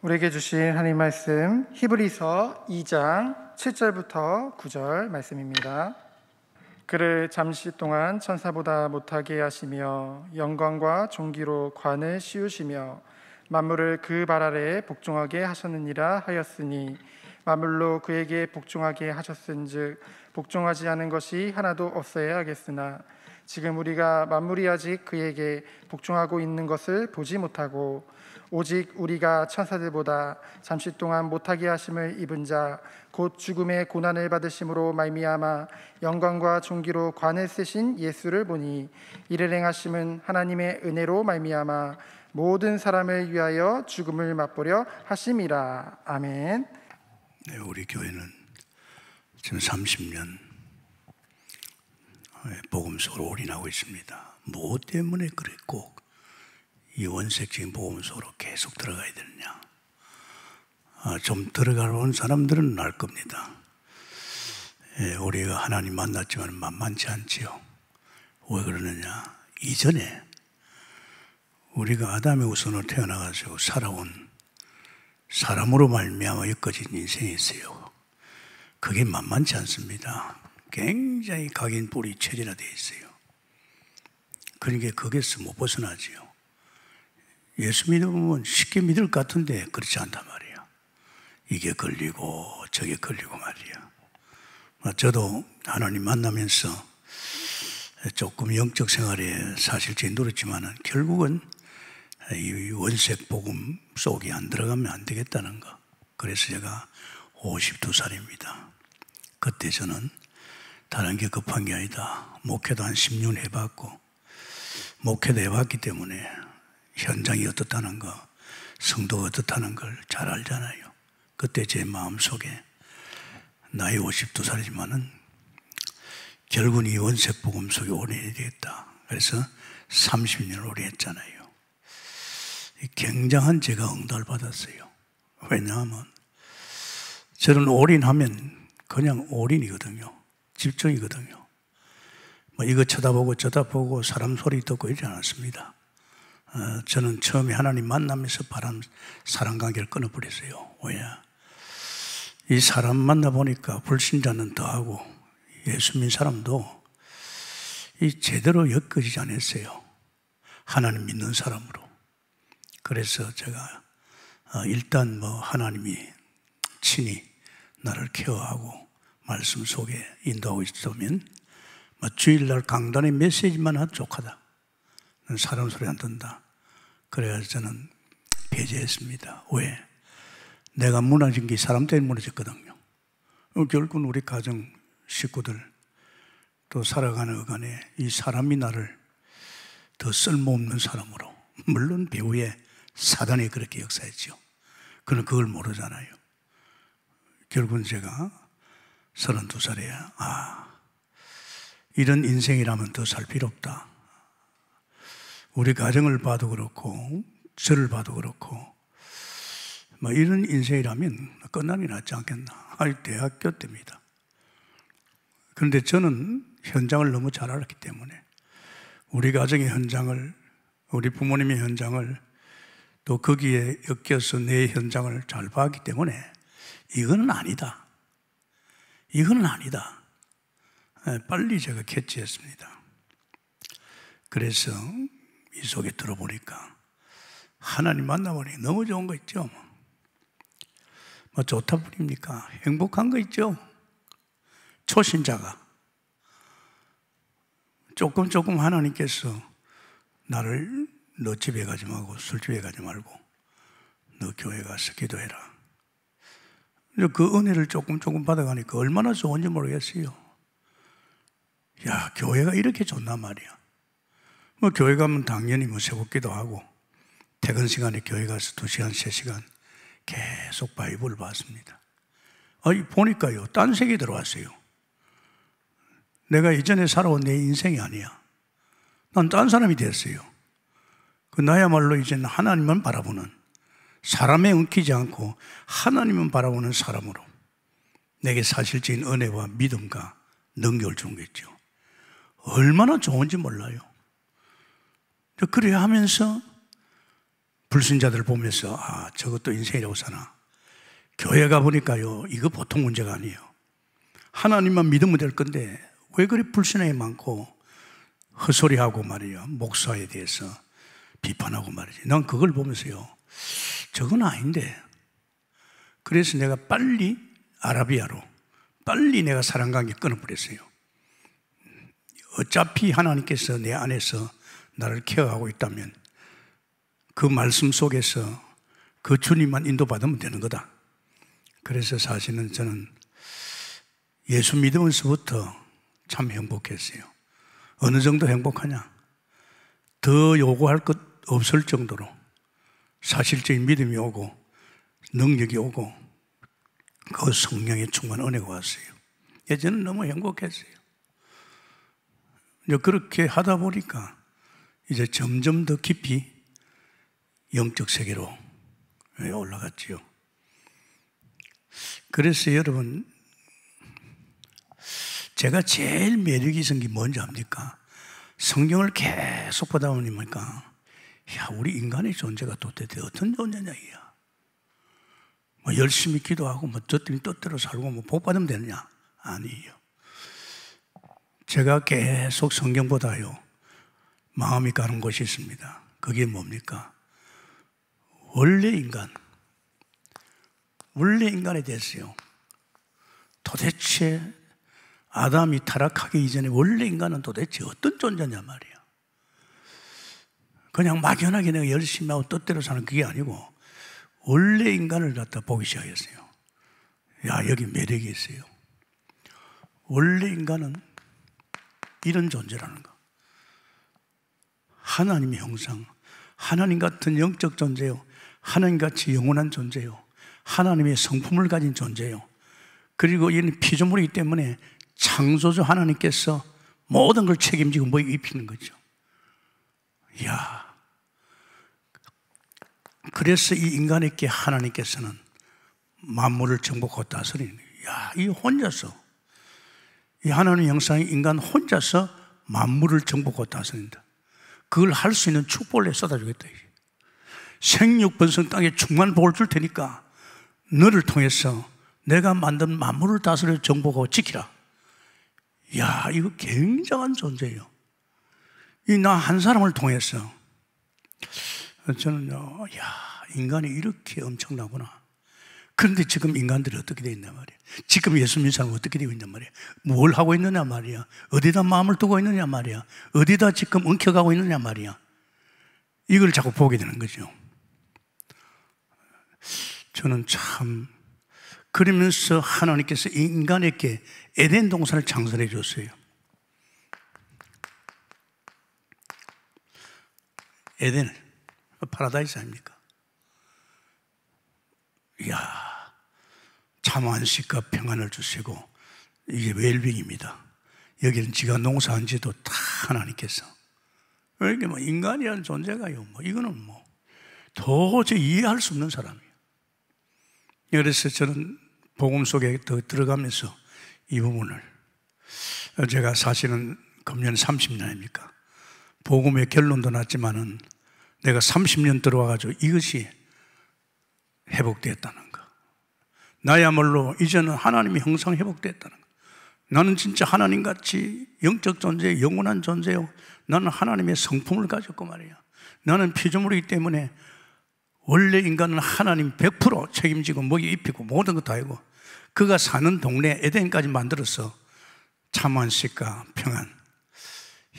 우리에게 주신 하나님 말씀 히브리서 2장 7절부터 9절 말씀입니다. 그를 잠시 동안 천사보다 못하게 하시며 영광과 존귀로 관을 씌우시며 만물을 그 발 아래 복종하게 하셨느니라 하였으니 만물로 그에게 복종하게 하셨은즉 복종하지 않은 것이 하나도 없어야 하겠으나 지금 우리가 만물이 아직 그에게 복종하고 있는 것을 보지 못하고 오직 우리가 천사들보다 잠시 동안 못하게 하심을 입은 자 곧 죽음의 고난을 받으심으로 말미암아 영광과 존귀로 관을 쓰신 예수를 보니 이를 행하심은 하나님의 은혜로 말미암아 모든 사람을 위하여 죽음을 맛보려 하심이라 아멘. 네, 우리 교회는 지금 30년 복음 속으로 올인하고 있습니다. 무엇 뭐 때문에 그랬고 이 원색적인 보험소로 계속 들어가야 되느냐. 아, 좀 들어가온 사람들은 알 겁니다. 예, 우리가 하나님 만났지만 만만치 않지요. 왜 그러느냐. 이전에 우리가 아담의 우선으로 태어나가지고 살아온 사람으로 말미암아 엮어진 인생이 있어요. 그게 만만치 않습니다. 굉장히 각인 뿌리 체질화되어 있어요. 그러니까 거기서 못 벗어나지요. 예수 믿으면 쉽게 믿을 것 같은데 그렇지 않단 말이에요. 이게 걸리고 저게 걸리고 말이야. 뭐 저도 하나님 만나면서 조금 영적 생활에 사실 진도했지만 결국은 이 원색 복음 속에 안 들어가면 안 되겠다는 거. 그래서 제가 52살입니다. 그때 저는 다른 게 급한 게 아니다. 목회도 한 10년 해봤고, 목회도 해봤기 때문에 현장이 어떻다는 거, 성도가 어떻다는 걸 잘 알잖아요. 그때 제 마음 속에 나이 52살이지만은 결국은 이 원세 복음 속에 오래 되겠다. 그래서 30년 오래 했잖아요. 굉장한 제가 응답을 받았어요. 왜냐하면 저는 올인하면 그냥 올인이거든요. 집중이거든요. 뭐 이거 쳐다보고 쳐다보고 사람 소리 듣고 이러지 않았습니다. 어, 저는 처음에 하나님 만나면서 바람, 사랑 관계를 끊어버렸어요. 왜이 사람 만나보니까 불신자는 더하고 예수민 사람도 이 제대로 엮어지지 않았어요. 하나님 믿는 사람으로. 그래서 제가 어, 일단 뭐 하나님이 친히 나를 케어하고 말씀 속에 인도하고 있으면 뭐 주일날 강단의 메시지만 한 족하다. 사람 소리 안 든다. 그래서 저는 배제했습니다. 왜? 내가 무너진 게 사람 때문에 무너졌거든요. 결국은 우리 가정 식구들 또 살아가는 어간에 이 사람이 나를 더 쓸모없는 사람으로 물론 배우의 사단이 그렇게 역사했죠. 그는 그걸 모르잖아요. 결국은 제가 32살에야 아 이런 인생이라면 더 살 필요 없다. 우리 가정을 봐도 그렇고 저를 봐도 그렇고 뭐 이런 인생이라면 끝나이 낫지 않겠나 아니 대학교 때입니다 그런데 저는 현장을 너무 잘 알았기 때문에 우리 가정의 현장을 우리 부모님의 현장을 또 거기에 엮여서 내 현장을 잘 봤기 때문에 이거는 아니다 이거는 아니다 예, 빨리 제가 캐치했습니다 그래서 이 속에 들어보니까 하나님 만나보니 너무 좋은 거 있죠. 뭐 좋다 뿐입니까? 행복한 거 있죠. 초신자가 조금 조금 하나님께서 나를 너 집에 가지 말고 술집에 가지 말고 너 교회 가서 기도해라. 그 은혜를 조금 조금 받아가니까 얼마나 좋은지 모르겠어요. 야, 교회가 이렇게 좋나 말이야. 뭐 교회 가면 당연히 뭐 새벽기도 하고 퇴근 시간에 교회 가서 2시간, 3시간 계속 바이블 봤습니다. 아니, 보니까요. 딴 색이 들어왔어요. 내가 이전에 살아온 내 인생이 아니야. 난 딴 사람이 됐어요. 그 나야말로 이제는 하나님만 바라보는 사람에 엉키지 않고 하나님만 바라보는 사람으로 내게 사실적인 은혜와 믿음과 능력을 준 거겠죠. 얼마나 좋은지 몰라요. 그래야 하면서 불신자들 을 보면서 아 저것도 인생이라고 사나 교회 가보니까요 이거 보통 문제가 아니에요 하나님만 믿으면 될 건데 왜 그리 불신앙이 많고 헛소리하고 말이에요 목사에 대해서 비판하고 말이지 난 그걸 보면서요 저건 아닌데 그래서 내가 빨리 아라비아로 빨리 내가 사랑 관계 끊어버렸어요 어차피 하나님께서 내 안에서 나를 케어하고 있다면 그 말씀 속에서 그 주님만 인도받으면 되는 거다. 그래서 사실은 저는 예수 믿으면서부터 참 행복했어요. 어느 정도 행복하냐? 더 요구할 것 없을 정도로 사실적인 믿음이 오고 능력이 오고 그 성령의 충만 은혜가 왔어요. 예전에 너무 행복했어요. 그렇게 하다 보니까 이제 점점 더 깊이 영적 세계로 예, 올라갔지요. 그래서 여러분, 제가 제일 매력이 있은 게 뭔지 압니까? 성경을 계속 보다 보니까, 야, 우리 인간의 존재가 도대체 어떤 존재냐, 이야. 뭐 열심히 기도하고, 뭐, 저들이 뜻대로 살고, 뭐, 복 받으면 되느냐? 아니에요. 제가 계속 성경 보다요. 마음이 가는 곳이 있습니다. 그게 뭡니까? 원래 인간. 원래 인간에 대해서요. 도대체 아담이 타락하기 이전에 원래 인간은 도대체 어떤 존재냐 말이야. 그냥 막연하게 내가 열심히 하고 뜻대로 사는 그게 아니고 원래 인간을 갖다 보기 시작했어요. 야, 여기 매력이 있어요. 원래 인간은 이런 존재라는 거. 하나님의 형상, 하나님 같은 영적 존재요. 하나님 같이 영원한 존재요. 하나님의 성품을 가진 존재요. 그리고 이는 피조물이기 때문에 창조주 하나님께서 모든 걸 책임지고 뭐 입히는 거죠. 야 그래서 이 인간에게 하나님께서는 만물을 정복하고 다스리는 야, 이 혼자서 이 하나님 형상의 인간 혼자서 만물을 정복하고 다스린다. 그걸 할 수 있는 축복을 쏟아 주겠다. 생육번성 땅에 충만 복을 줄 테니까 너를 통해서 내가 만든 만물을 다스려 정복하고 지키라. 야, 이거 굉장한 존재예요. 이 나 한 사람을 통해서 저는요, 야, 인간이 이렇게 엄청나구나. 그런데 지금 인간들이 어떻게 되어 있냐 말이야. 지금 예수 믿 사람 어떻게 되어 있냐 말이야. 뭘 하고 있느냐 말이야. 어디다 마음을 두고 있느냐 말이야. 어디다 지금 엉켜가고 있느냐 말이야. 이걸 자꾸 보게 되는 거죠. 저는 참 그러면서 하나님께서 인간에게 에덴 동산을 창설해 줬어요. 에덴, 파라다이스 아닙니까? 이야, 참 안식과 평안을 주시고, 이게 웰빙입니다. 여기는 지가 농사한 지도 다 하나님께서. 이게 뭐 인간이란 존재가요. 뭐 이거는 뭐 도저히 이해할 수 없는 사람이에요. 그래서 저는 복음 속에 더 들어가면서 이 부분을 제가 사실은 금년 30년입니까? 복음의 결론도 났지만은 내가 30년 들어와가지고 이것이 회복되었다는 거. 나야말로 이제는 하나님의 형상 회복되었다는 거. 나는 진짜 하나님같이 영적 존재, 영원한 존재요. 나는 하나님의 성품을 가졌고 말이야. 나는 피조물이기 때문에 원래 인간은 하나님 100% 책임지고 먹이 입히고 모든 것다 알고 그가 사는 동네 에덴까지 만들어서 참안식과 평안.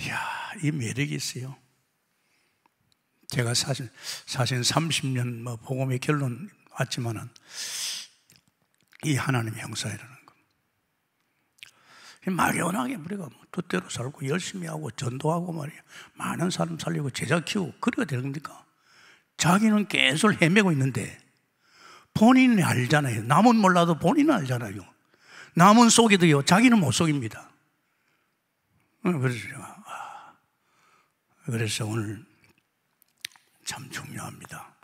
이야, 이 매력이 있어요. 제가 사실, 사실 30년 뭐 복음의 결론 왔지만은 이 하나님의 형상이라는 것. 막연하게 우리가 뜻대로 뭐 살고 열심히 하고 전도하고 말이야. 많은 사람 살리고 제자 키우고 그래야 되는 겁니까? 자기는 계속 헤매고 있는데 본인은 알잖아요. 남은 몰라도 본인은 알잖아요. 남은 속이도요. 자기는 못 속입니다. 어, 아, 그래서 오늘 참 중요합니다.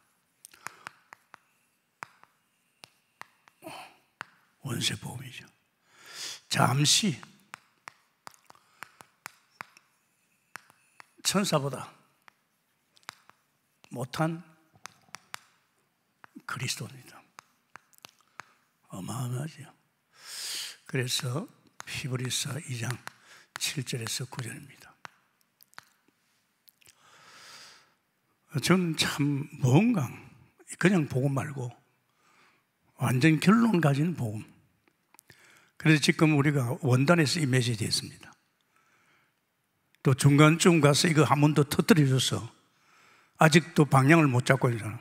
원세 보험이죠. 잠시 천사보다 못한 그리스도입니다. 어마어마하죠. 그래서 히브리서 2장 7절에서 9절입니다. 저는 참 뭔가 그냥 복음 말고 완전 결론까지 복음 그래서 지금 우리가 원단에서 이 메시지 했습니다. 또 중간쯤 가서 이거 한 번 더 터뜨려줘서 아직도 방향을 못 잡고 있잖아.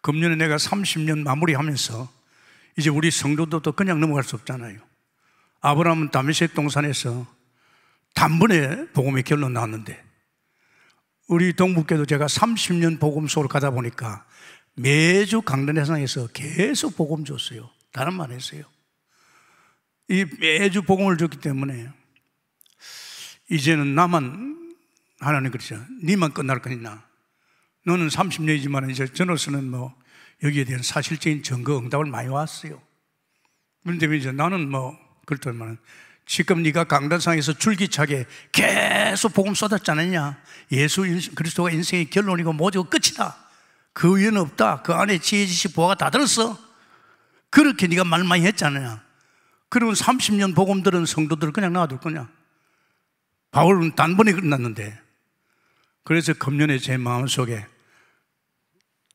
금년에 내가 30년 마무리하면서 이제 우리 성도들도 그냥 넘어갈 수 없잖아요. 아브라함은 다메섹 동산에서 단번에 복음의 결론 나왔는데 우리 동북교도 제가 30년 복음소를 가다 보니까 매주 강단 회상에서 계속 복음 줬어요. 다른 말 했어요. 이 매주 복음을 줬기 때문에 이제는 나만 하나님 그러죠. 니만 끝날 거니나. 너는 30년이지만 이제 저로서는 뭐 여기에 대한 사실적인 증거 응답을 많이 왔어요. 그런데 이제 나는 뭐 그렇더만 지금 네가 강단상에서 줄기차게 계속 복음 쏟았잖느냐. 예수 그리스도가 인생의 결론이고 모두고 끝이다. 그 위에는 없다. 그 안에 지혜지식 보화가 다 들었어. 그렇게 네가 말 많이 했잖아요 그리고 30년 복음 들은 성도들을 그냥 놔둘 거냐? 바울은 단번에 끝났는데. 그래서 금년에 제 마음속에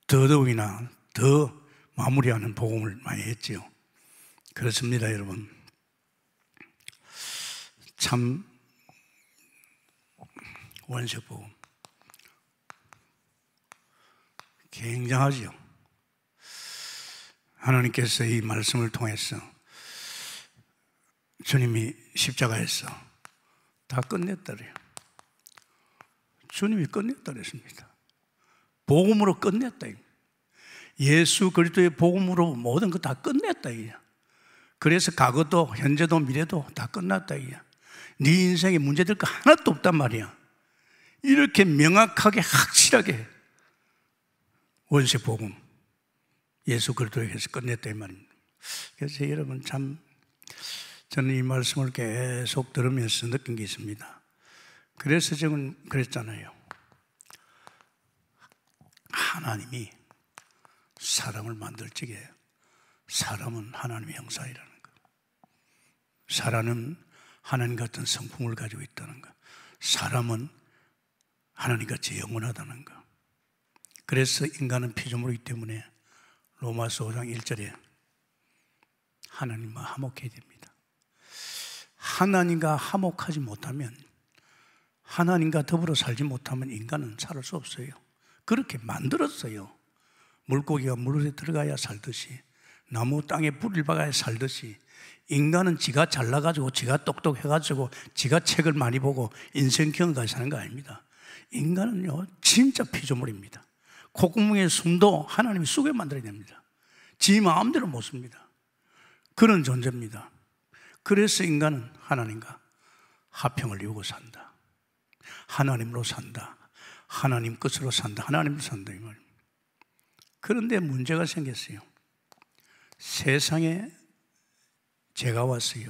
더더욱이나 더 마무리하는 복음을 많이 했지요. 그렇습니다, 여러분. 참, 원색 복음. 굉장하지요. 하나님께서 이 말씀을 통해서 주님이 십자가에서 다 끝냈다래요. 주님이 끝냈다 그랬습니다. 복음으로 끝냈다. 예수 그리스도의 복음으로 모든 거 다 끝냈다 그래서 과거도 현재도 미래도 다 끝났다 이네 인생에 문제될 거 하나도 없단 말이야. 이렇게 명확하게 확실하게 원세 복음 예수 그리스도에게서 끝냈다 이 말입니다. 그래서 여러분 참 저는 이 말씀을 계속 들으면서 느낀 게 있습니다. 그래서 지금 그랬잖아요. 하나님이 사람을 만들 적에 사람은 하나님의 형상이라는 거. 사람은 하나님 같은 성품을 가지고 있다는 거. 사람은 하나님같이 영원하다는 거. 그래서 인간은 피조물이기 때문에 로마서 5장 1절에 하나님과 화목해야 됩니다. 하나님과 화목하지 못하면 하나님과 더불어 살지 못하면 인간은 살 수 없어요. 그렇게 만들었어요. 물고기가 물에 들어가야 살듯이 나무 땅에 뿌리를 박아야 살듯이 인간은 지가 잘나가지고 지가 똑똑해가지고 지가 책을 많이 보고 인생 경험까지 사는 거 아닙니다. 인간은요 진짜 피조물입니다. 콧구멍의 숨도 하나님이 쑥에 만들어야 됩니다. 지 마음대로 못 씁니다. 그런 존재입니다. 그래서 인간은 하나님과 화평을 이루고 산다. 하나님으로 산다. 하나님 끝으로 산다. 하나님으로 산다. 이 그런데 문제가 생겼어요. 세상에 제가 왔어요.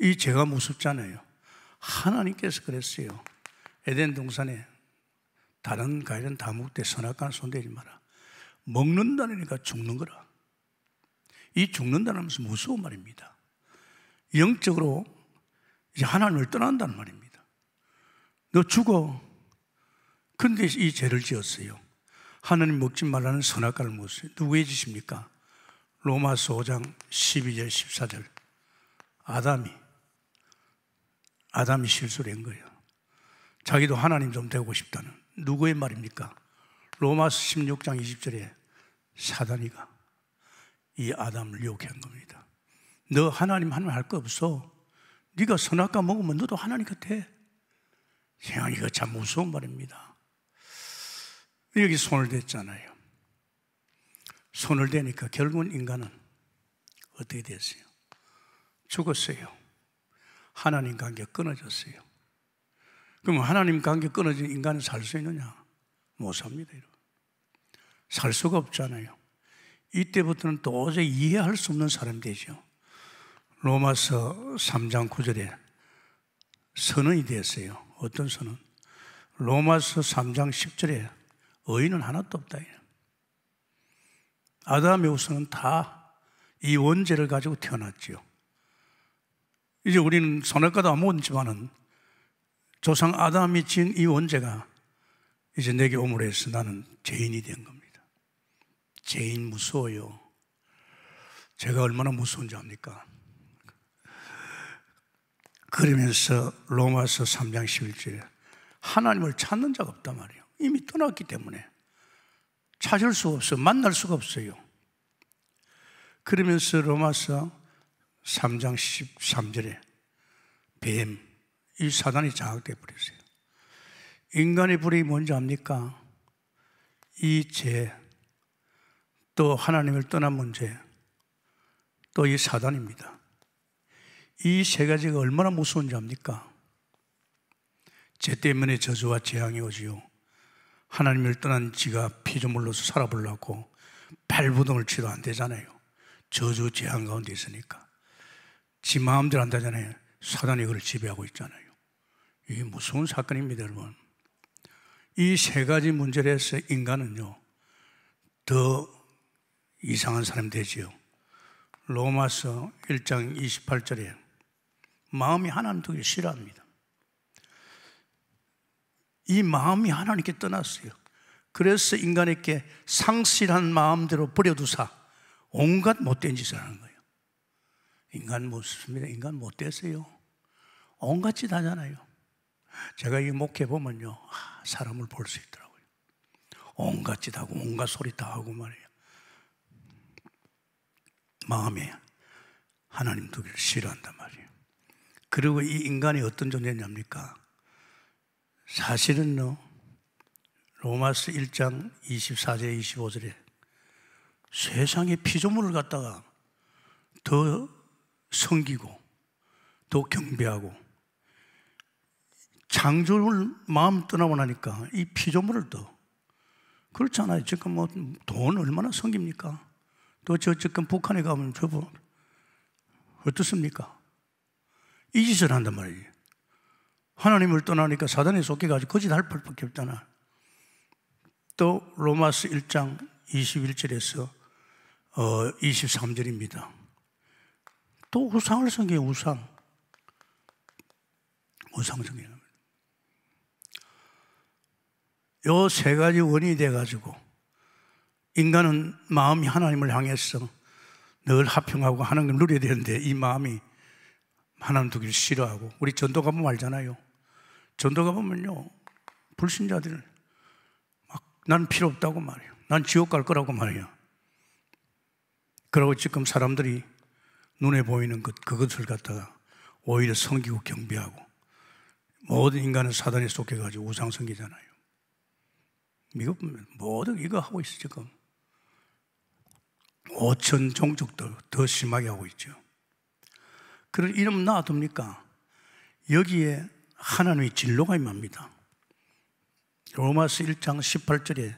이 죄가 무섭잖아요. 하나님께서 그랬어요. 에덴 동산에 다른 과일은 다 먹되 선악간 손대지 마라. 먹는다니까 죽는 거라. 이 죽는다는 것은 무서운 말입니다. 영적으로 이제 하나님을 떠난단 말입니다. 너 죽어. 근데 이 죄를 지었어요. 하나님 먹지 말라는 선악과를 못어요 누구의 짓입니까? 로마서 5장 12절 14절. 아담이 아담이 실수를 한 거예요. 자기도 하나님 좀 되고 싶다는 누구의 말입니까? 로마서 16장 20절에 사단이가 이 아담을 유한 겁니다. 너 하나님 하나님 할거 없어. 네가 선악과 먹으면 너도 하나님 같아. 세상 이거 참 무서운 말입니다. 여기 손을 댔잖아요. 손을 대니까 결국은 인간은 어떻게 됐어요? 죽었어요. 하나님 관계 끊어졌어요. 그럼 하나님 관계 끊어진 인간은 살 수 있느냐? 못 삽니다. 이러면. 살 수가 없잖아요. 이때부터는 도저히 이해할 수 없는 사람 되죠. 로마서 3장 9절에 선언이 되었어요. 어떤 선언? 로마서 3장 10절에 의인은 하나도 없다. 아담의 우손은다 이 원죄를 가지고 태어났지요. 이제 우리는 선악과도 아무 없지만은 조상 아담이 지은 이 원죄가 이제 내게 오므로 해서 나는 죄인이 된 겁니다. 죄인 무서워요. 제가 얼마나 무서운지 압니까? 그러면서 로마서 3장 11절에 하나님을 찾는 자가 없단 말이에요. 이미 떠났기 때문에 찾을 수 없어요. 만날 수가 없어요. 그러면서 로마서 3장 13절에 뱀, 이 사단이 장악돼 버렸어요. 인간의 불이 뭔지 압니까? 이 죄, 또 하나님을 떠난 문제, 또 이 사단입니다. 이세 가지가 얼마나 무서운지 압니까? 죄 때문에 저주와 재앙이 오지요. 하나님을 떠난 지가 피조물로서 살아보려고 발부둥을 치도 안 되잖아요. 저주 재앙 가운데 있으니까. 지 마음대로 한다잖아요. 사단이 그걸 지배하고 있잖아요. 이게 무서운 사건입니다, 여러분. 이 세 가지 문제를 해서 인간은요, 더 이상한 사람 되지요. 로마서 1장 28절에 마음이 하나님 두기 싫어합니다. 이 마음이 하나님께 떠났어요. 그래서 인간에게 상실한 마음대로 버려두사 온갖 못된 짓을 하는 거예요. 인간 못습니다. 인간 못되세요. 온갖 짓 하잖아요. 제가 이 목회 보면요. 아, 사람을 볼 수 있더라고요. 온갖 짓 하고 온갖 소리 다 하고 말이에요. 마음에 하나님 두기를 싫어한단 말이에요. 그리고 이 인간이 어떤 존재냐입니까? 사실은 로마스 1장 24절, 25절에 세상의 피조물을 갖다가 더 섬기고, 더 경배하고, 창조를 마음 떠나고 나니까 이 피조물을 더. 그렇잖아요. 지금 뭐 돈 얼마나 섬깁니까? 또저 지금 북한에 가면 저거 어떻습니까? 이 짓을 한단 말이에요. 하나님을 떠나니까 사단에 속해가지고 거짓할 밖에 없잖아. 또 로마스 1장 21절에서 어, 23절입니다. 또 우상을 섬겨 우상. 우상 섬겨 요세 가지 원이 돼가지고 인간은 마음이 하나님을 향해서 늘 합평하고 하나님 누려야 되는데 이 마음이 하나님 두기를 싫어하고 우리 전도 가보면 알잖아요. 전도 가보면요 불신자들 막 난 필요 없다고 말해요. 난 지옥 갈 거라고 말해요. 그러고 지금 사람들이 눈에 보이는 것 그것을 갖다가 오히려 섬기고 경배하고 모든 인간은 사단에 속해가지고 우상 섬기잖아요. 미국 보면 모든 이거 하고 있어 지금. 5천 종족도 더 심하게 하고 있죠. 그런 이름 놔둡니까? 여기에 하나님의 진로가 임합니다. 로마서 1장 18절에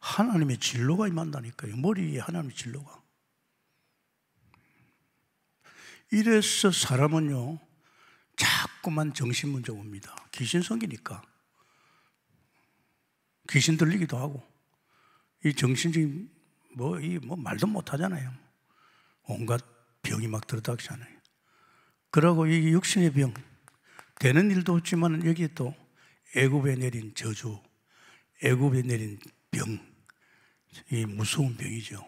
하나님의 진로가 임한다니까요. 머리에 하나님의 진로가. 이래서 사람은요, 자꾸만 정신문제 옵니다. 귀신 성기니까. 귀신 들리기도 하고, 이 정신적인, 뭐, 이, 뭐, 말도 못 하잖아요. 온갖 병이 막 들어닥치잖아요. 그러고 이 육신의 병 되는 일도 없지만 여기 또 애굽에 내린 저주, 애굽에 내린 병, 이 무서운 병이죠.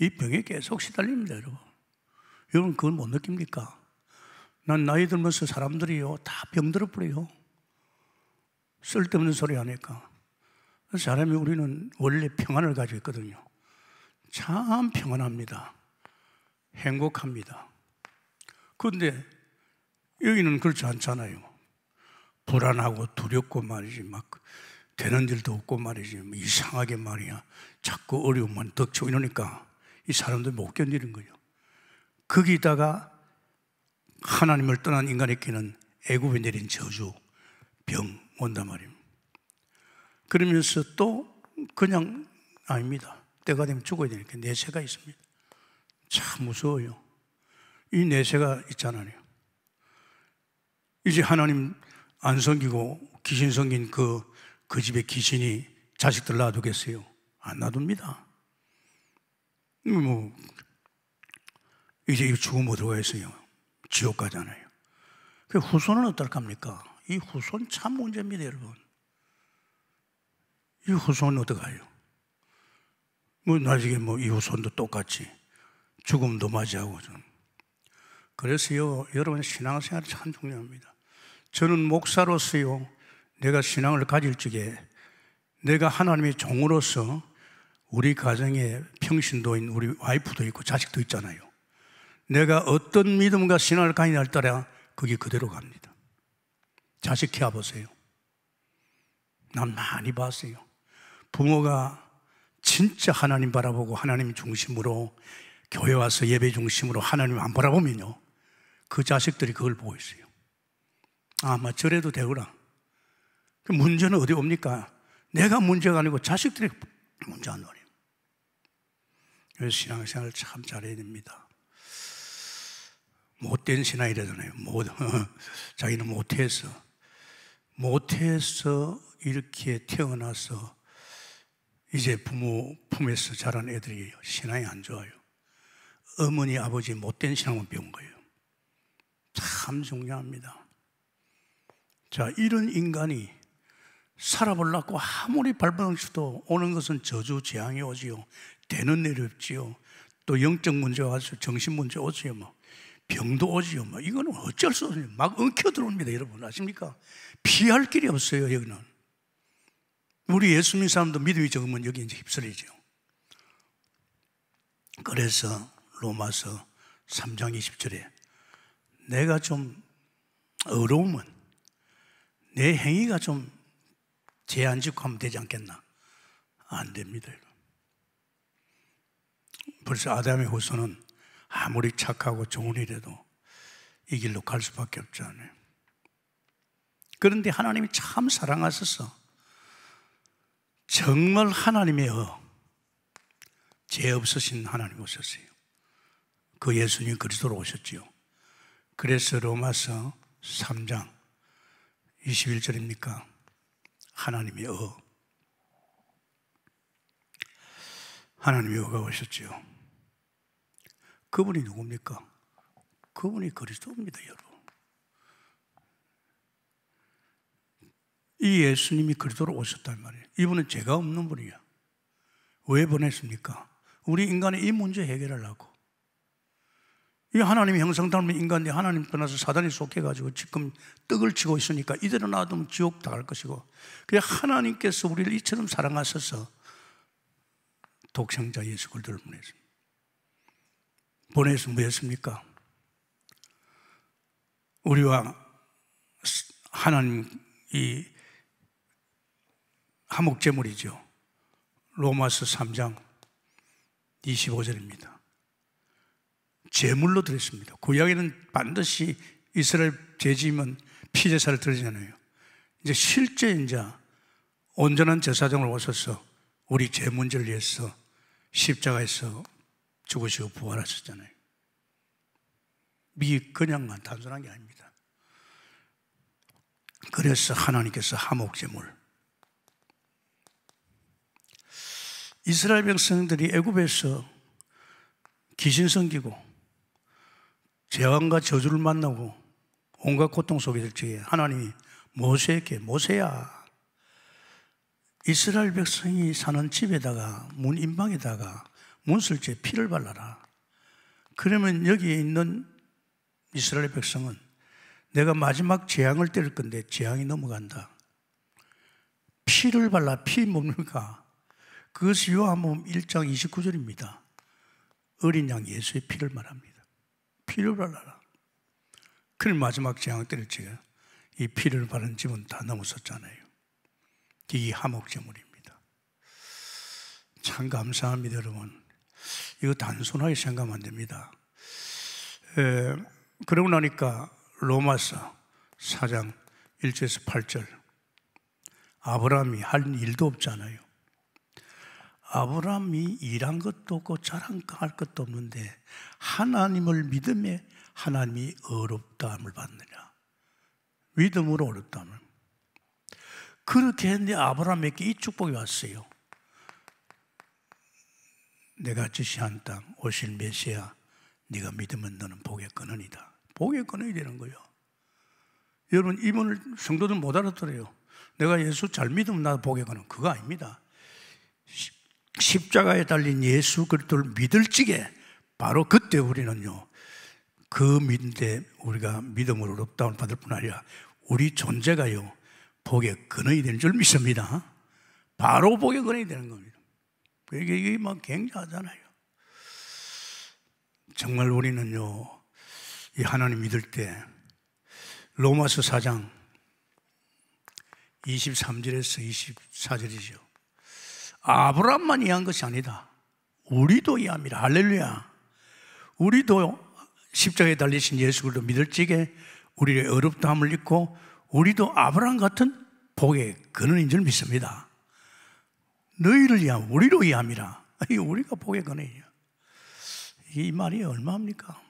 이 병에 계속 시달립니다, 여러분. 여러분 그걸 못 느낍니까? 난 나이 들면서 사람들이요 다 병들어 버려요. 쓸데없는 소리 하니까. 그 사람이 우리는 원래 평안을 가지고 있거든요. 참 평안합니다. 행복합니다. 그런데 여기는 그렇지 않잖아요. 불안하고 두렵고 말이지 막 되는 일도 없고 말이지 뭐 이상하게 말이야 자꾸 어려움만 덕치고 이러니까 이 사람들 못 견디는 거예요. 거기다가 하나님을 떠난 인간에게는 애굽에 내린 저주 병 온단 말입니다. 그러면서 또 그냥 아닙니다. 때가 되면 죽어야 되니까 내세가 있습니다. 참 무서워요. 이 내세가 있잖아요. 이제 하나님 안 섬기고 귀신 섬긴 그, 그 집에 귀신이 자식들 놔두겠어요? 안 놔둡니다. 뭐, 이제 죽음 어디로 가겠어요? 지옥 가잖아요. 그 후손은 어떨합니까? 이 후손 참 문제입니다, 여러분. 이 후손은 어떡해요? 뭐, 나중에 뭐, 이 후손도 똑같이 죽음도 맞이하고 좀. 그래서요, 여러분 의 신앙생활이 참 중요합니다. 저는 목사로서요, 내가 신앙을 가질 적에 내가 하나님의 종으로서 우리 가정에 평신도인 우리 와이프도 있고 자식도 있잖아요. 내가 어떤 믿음과 신앙을 가느냐에 따라 그게 그대로 갑니다. 자식 키워보세요. 난 많이 봤어요. 부모가 진짜 하나님 바라보고 하나님 중심으로 교회 와서 예배 중심으로 하나님 안 바라보면요. 그 자식들이 그걸 보고 있어요. 아마 뭐 저래도 되구나. 그 문제는 어디 옵니까? 내가 문제가 아니고 자식들이 문제 안 오니. 그래서 신앙생활 참 잘해야 됩니다. 못된 신앙이라잖아요. 못, 자기는 못해서. 못해서 이렇게 태어나서 이제 부모 품에서 자란 애들이 신앙이 안 좋아요. 어머니, 아버지 못된 신앙만 배운 거예요. 참 중요합니다. 자, 이런 인간이 살아보려고 아무리 발버둥 쳐도 오는 것은 저주 재앙이 오지요. 되는 일이 없지요. 또 영적 문제 와서 정신 문제 오지요. 뭐. 병도 오지요. 뭐. 이거는 어쩔 수 없어요. 막 엉켜 들어옵니다. 여러분 아십니까? 피할 길이 없어요. 여기는. 우리 예수 믿 사람도 믿음이 적으면 여기 이제 휩쓸리죠. 그래서 로마서 3장 20절에 내가 좀 어려우면 내 행위가 좀 제한짓고 하면 되지 않겠나? 안 됩니다. 벌써 아담의 후손은 아무리 착하고 좋은 일에도 이 길로 갈 수밖에 없잖아요. 그런데 하나님이 참 사랑하셔서 정말 하나님의 어, 죄 없으신 하나님 오셨어요. 그 예수님 그리스도로 오셨지요. 그래서 로마서 3장 21절입니까? 하나님이 어. 하나님이 어가 오셨지요. 그분이 누굽니까? 그분이 그리스도입니다, 여러분. 이 예수님이 그리스도로 오셨단 말이에요. 이분은 죄가 없는 분이야. 왜 보냈습니까? 우리 인간의 이 문제 해결하려고. 이하나님이 형상 닮은 인간이 하나님 떠나서 사단이 속해가지고 지금 떡을 치고 있으니까 이대로 놔두면 지옥 당할 것이고 그래 하나님께서 우리를 이처럼 사랑하셔서 독생자 예수 그리스도를 보내셨습니다. 보내서 뭐였습니까? 우리와 하나님이 한목제물이죠. 로마서 3장 25절입니다. 제물로 드렸습니다. 구약에는 반드시 이스라엘 제지면 피제사를 드리잖아요. 이제 실제 인자 온전한 제사장을 오셔서 우리 제 문제를 위해서 십자가에서 죽으시고 부활하셨잖아요. 미 그냥만 단순한 게 아닙니다. 그래서 하나님께서 하목제물 이스라엘 백성들이 애굽에서 귀신 섬기고 재앙과 저주를 만나고 온갖 고통 속에 있을 적에 하나님이 모세에게 모세야 이스라엘 백성이 사는 집에다가 문 인방에다가 문설지에 피를 발라라. 그러면 여기에 있는 이스라엘 백성은 내가 마지막 재앙을 때릴 건데 재앙이 넘어간다. 피를 발라 피 뭡니까? 그것이 요한복음 1장 29절입니다. 어린 양 예수의 피를 말합니다. 피를 발라라. 그를 마지막 재앙 때릴 지에이 피를 바른 집은 다 넘어섰잖아요. 이 하목제물입니다. 참 감사합니다, 여러분. 이거 단순하게 생각하면 안 됩니다. 에, 그러고 나니까 로마서 4장 1절에서 8절 아브라함이 할 일도 없잖아요. 아브라함이 일한 것도 없고 자랑할 것도 없는데 하나님을 믿음에 하나님이 어렵다함을 받느냐. 믿음으로 어렵다함을. 그렇게 했는데 아브라함에게 이 축복이 왔어요. 내가 지시한 땅 오실 메시아 네가 믿으면 너는 복의 근원이다. 복의 근원이 되는 거예요. 여러분 이분을 성도들 못 알아들어요. 내가 예수 잘 믿으면 나 복의 근원 그거 아닙니다. 십자가에 달린 예수 그리스도를 믿을 지게 바로 그때 우리는요 그 믿음에 우리가 믿음으로 롭다운 받을 뿐 아니라 우리 존재가요 복의 근원이 되는 줄 믿습니다. 바로 복의 근원이 되는 겁니다. 그게 그러니까 이게 막 굉장하잖아요. 정말 우리는요 이 하나님 믿을 때 로마서 4장 23절에서 24절이죠. 아브라함만 이해한 것이 아니다. 우리도 이해합니다. 할렐루야. 우리도 십자가에 달리신 예수 그리스도 믿을지게 우리의 어렵다함을 잊고 우리도 아브라함 같은 복의 근원인 줄 믿습니다. 너희를 위한 우리로 이해합니다. 아 우리가 복의 근원이야. 이 말이 얼마입니까?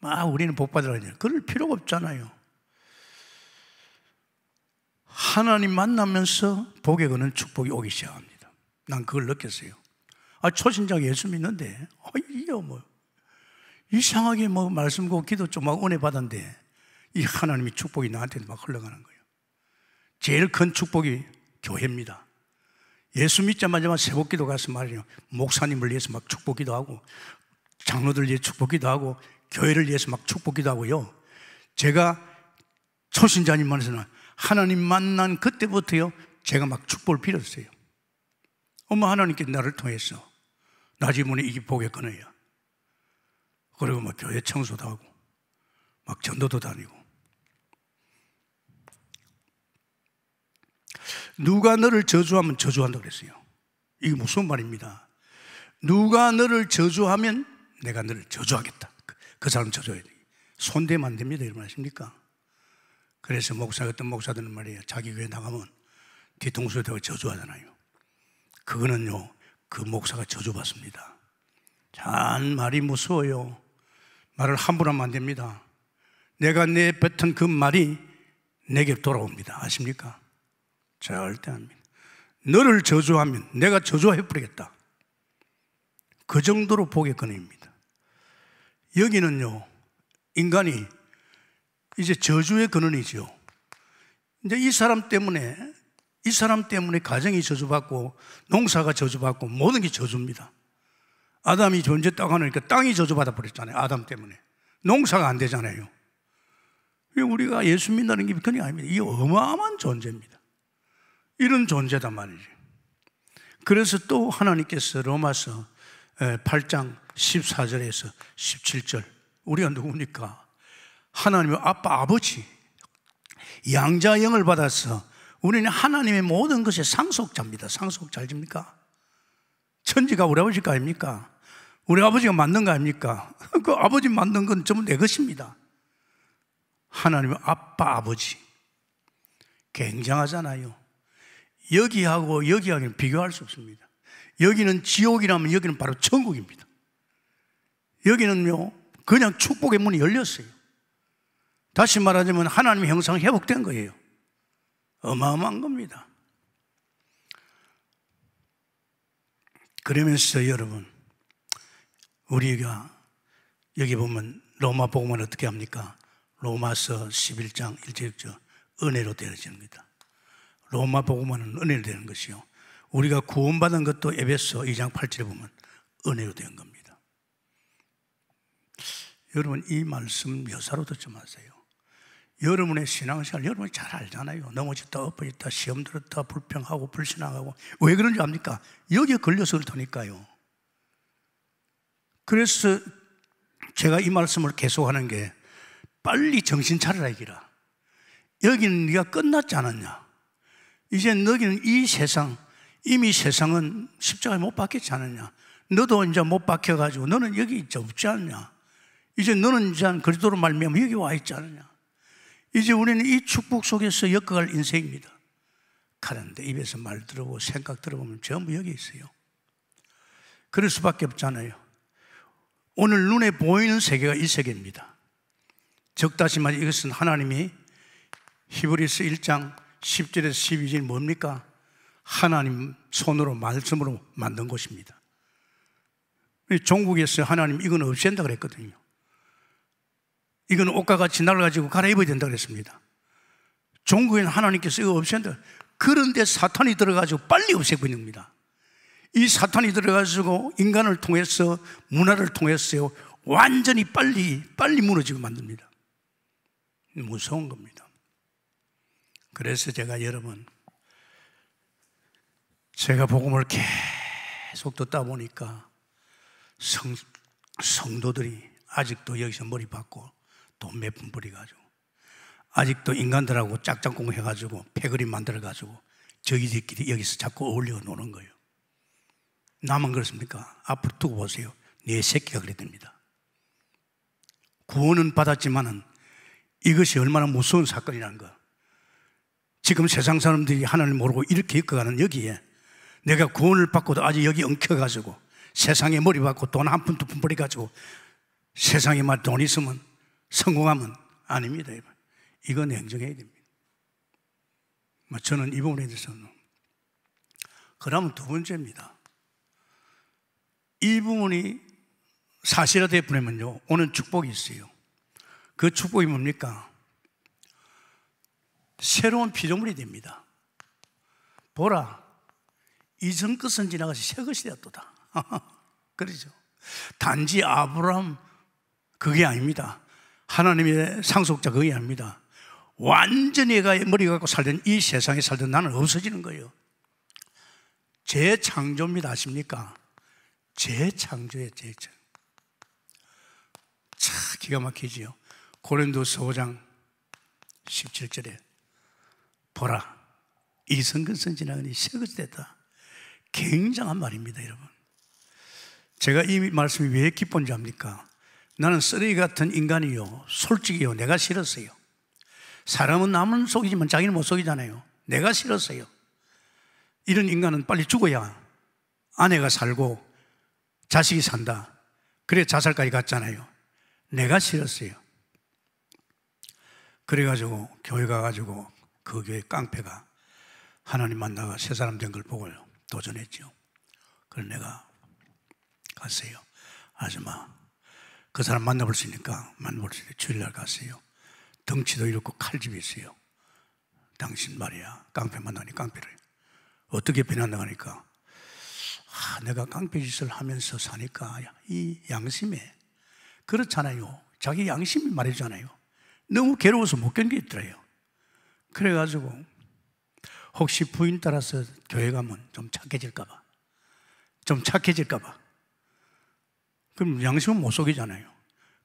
막 우리는 복 받으라 그럴 필요가 없잖아요. 하나님 만나면서 복에 거는 축복이 오기 시작합니다. 난 그걸 느꼈어요. 아, 초신자 예수 믿는데, 아, 이게 뭐, 이상하게 뭐 말씀고 기도 좀하 은혜 받았는데, 이 하나님이 축복이 나한테 막 흘러가는 거예요. 제일 큰 축복이 교회입니다. 예수 믿자마자 새벽 기도 가서 말이요. 목사님을 위해서 막 축복 기도하고, 장로들 위해 축복 기도하고, 교회를 위해서 막 축복 기도하고요. 제가 초신자님 만에서는 하나님 만난 그때부터요, 제가 막 축복을 빌었어요. 엄마 하나님께 나를 통해서 나지문에 이기 복의 끊어요. 그리고 막 교회 청소도 하고, 막 전도도 다니고. 누가 너를 저주하면 저주한다 그랬어요. 이게 무슨 말입니다. 누가 너를 저주하면 내가 너를 저주하겠다. 그, 그 사람 저주해 손대면 안 됩니다. 여러분 아십니까? 그래서 목사 어떤 목사들은 말이에요. 자기 교회 나가면 뒤통수 에 대고 저주하잖아요. 그거는요. 그 목사가 저주받습니다. 잔 말이 무서워요. 말을 함부로 하면 안 됩니다. 내가 내뱉은 그 말이 내게 돌아옵니다. 아십니까? 절대 아닙니다. 너를 저주하면 내가 저주해버리겠다. 그 정도로 보게 근입니다 여기는요, 인간이 이제 저주의 근원이죠 이제 이 사람 때문에 이 사람 때문에 가정이 저주받고 농사가 저주받고 모든 게 저주입니다. 아담이 존재 땅 하니까 땅이 저주받아 버렸잖아요. 아담 때문에 농사가 안 되잖아요. 우리가 예수 믿는다는 게 그냥 아닙니다. 이 어마어마한 존재입니다. 이런 존재단 말이죠 그래서 또 하나님께서 로마서 8장 14절에서 17절 우리가 누굽니까? 하나님의 아빠 아버지 양자 영을 받아서 우리는 하나님의 모든 것의 상속자입니다. 상속잘집니까 천지가 우리 아버지 거 아닙니까? 우리 아버지가 만든 거 아닙니까? 그 아버지 만든 건 전부 내 것입니다. 하나님의 아빠 아버지 굉장하잖아요. 여기하고 여기하고는 비교할 수 없습니다. 여기는 지옥이라면 여기는 바로 천국입니다. 여기는요 그냥 축복의 문이 열렸어요. 다시 말하자면 하나님의 형상 회복된 거예요. 어마어마한 겁니다. 그러면서 여러분, 우리가 여기 보면 로마 복음을 어떻게 합니까? 로마서 11장 1절 은혜로 되어집니다. 로마 복음은 은혜로 되는 것이요. 우리가 구원받은 것도 에베소 2장 8절에 보면 은혜로 된 겁니다. 여러분 이 말씀 여사로 듣지 마세요. 여러분의 신앙생활 여러분 잘 알잖아요. 넘어졌다, 엎어졌다, 시험 들었다, 불평하고 불신앙하고 왜 그런 지 압니까? 여기에 걸려서 그렇다니까요. 그래서 제가 이 말씀을 계속하는 게 빨리 정신 차려라 이기라. 여기는 네가 끝났지 않았냐? 이제 너기는 이 세상 이미 세상은 십자가에 못 박혔지 않았냐? 너도 이제 못 박혀가지고 너는 여기 있지 없지 않냐? 이제 너는 이제 그리스도로 말미암아 여기 와 있지 않느냐? 이제 우리는 이 축복 속에서 엮어갈 인생입니다. 가는데 입에서 말 들어보고 생각 들어보면 전부 여기 있어요. 그럴 수밖에 없잖아요. 오늘 눈에 보이는 세계가 이 세계입니다. 적다시만 이것은 하나님이 히브리스 1장 10절에서 12절 뭡니까? 하나님 손으로 말씀으로 만든 것입니다. 종국에서 하나님 이건 없앤다 그랬거든요. 이건 옷과 같이 날 가지고 갈아입어야 된다 그랬습니다. 종교인 하나님께서 이거 없앤다. 그런데 사탄이 들어가지고 빨리 없애버린 겁니다. 이 사탄이 들어가지고 인간을 통해서 문화를 통해서 완전히 빨리 빨리 무너지고 만듭니다. 무서운 겁니다. 그래서 제가 여러분 제가 복음을 계속 듣다 보니까 성, 성도들이 아직도 여기서 머리 박고 돈몇 푼벌이 가지고 아직도 인간들하고 짝짝꿍 해가지고 패그리 만들어가지고 저희들끼리 여기서 자꾸 어울려 노는 거예요. 나만 그렇습니까? 앞으로 두고 보세요. 내 새끼가 그래 됩니다. 구원은 받았지만은 이것이 얼마나 무서운 사건이라는 거. 지금 세상 사람들이 하나님을 모르고 이렇게 이끌가는 여기에 내가 구원을 받고도 아직 여기 엉켜가지고 세상에 머리 받고돈 한 푼 두푼 버려가지고 세상에 만돈 있으면 성공함은 아닙니다. 이건 행정해야 됩니다. 뭐 저는 이 부분에 대해서는. 그러면 두 번째입니다. 이 부분이 사실화되 보내면요. 오는 축복이 있어요. 그 축복이 뭡니까? 새로운 피조물이 됩니다. 보라, 이전 것은 지나가서 새 것이 되었다 그러죠. 단지 아브라함 그게 아닙니다. 하나님의 상속자가 의합니다. 완전히 머리 갖고 살던 이 세상에 살던 나는 없어지는 거예요. 재창조입니다. 아십니까? 재창조예요, 재창. 차, 기가 막히지요. 고린도서 5장 17절에 보라, 이성근 선지나니 새것이 됐다. 굉장한 말입니다, 여러분. 제가 이 말씀이 왜 기쁜지 압니까? 나는 쓰레기 같은 인간이요. 솔직히요. 내가 싫었어요. 사람은 남은 속이지만 자기는 못 속이잖아요. 내가 싫었어요. 이런 인간은 빨리 죽어야 아내가 살고 자식이 산다. 그래 자살까지 갔잖아요. 내가 싫었어요. 그래가지고 교회 가가지고 그 교회 깡패가 하나님 만나가 새 사람 된 걸보고 도전했죠. 그래서 내가 갔어요. 아줌마, 그 사람 만나볼 수 있으니까 만나볼 수 있어요. 주일날 가세요. 덩치도 이렇고 칼집이 있어요. 당신 말이야. 깡패 만나니 깡패를. 어떻게 변한다 하니까. 아, 내가 깡패 짓을 하면서 사니까 이 양심에. 그렇잖아요. 자기 양심이 말해잖아요 너무 괴로워서 못 견디겠더래요. 그래가지고 혹시 부인 따라서 교회 가면 좀 착해질까봐. 좀 착해질까봐. 그럼 양심은 못 속이잖아요.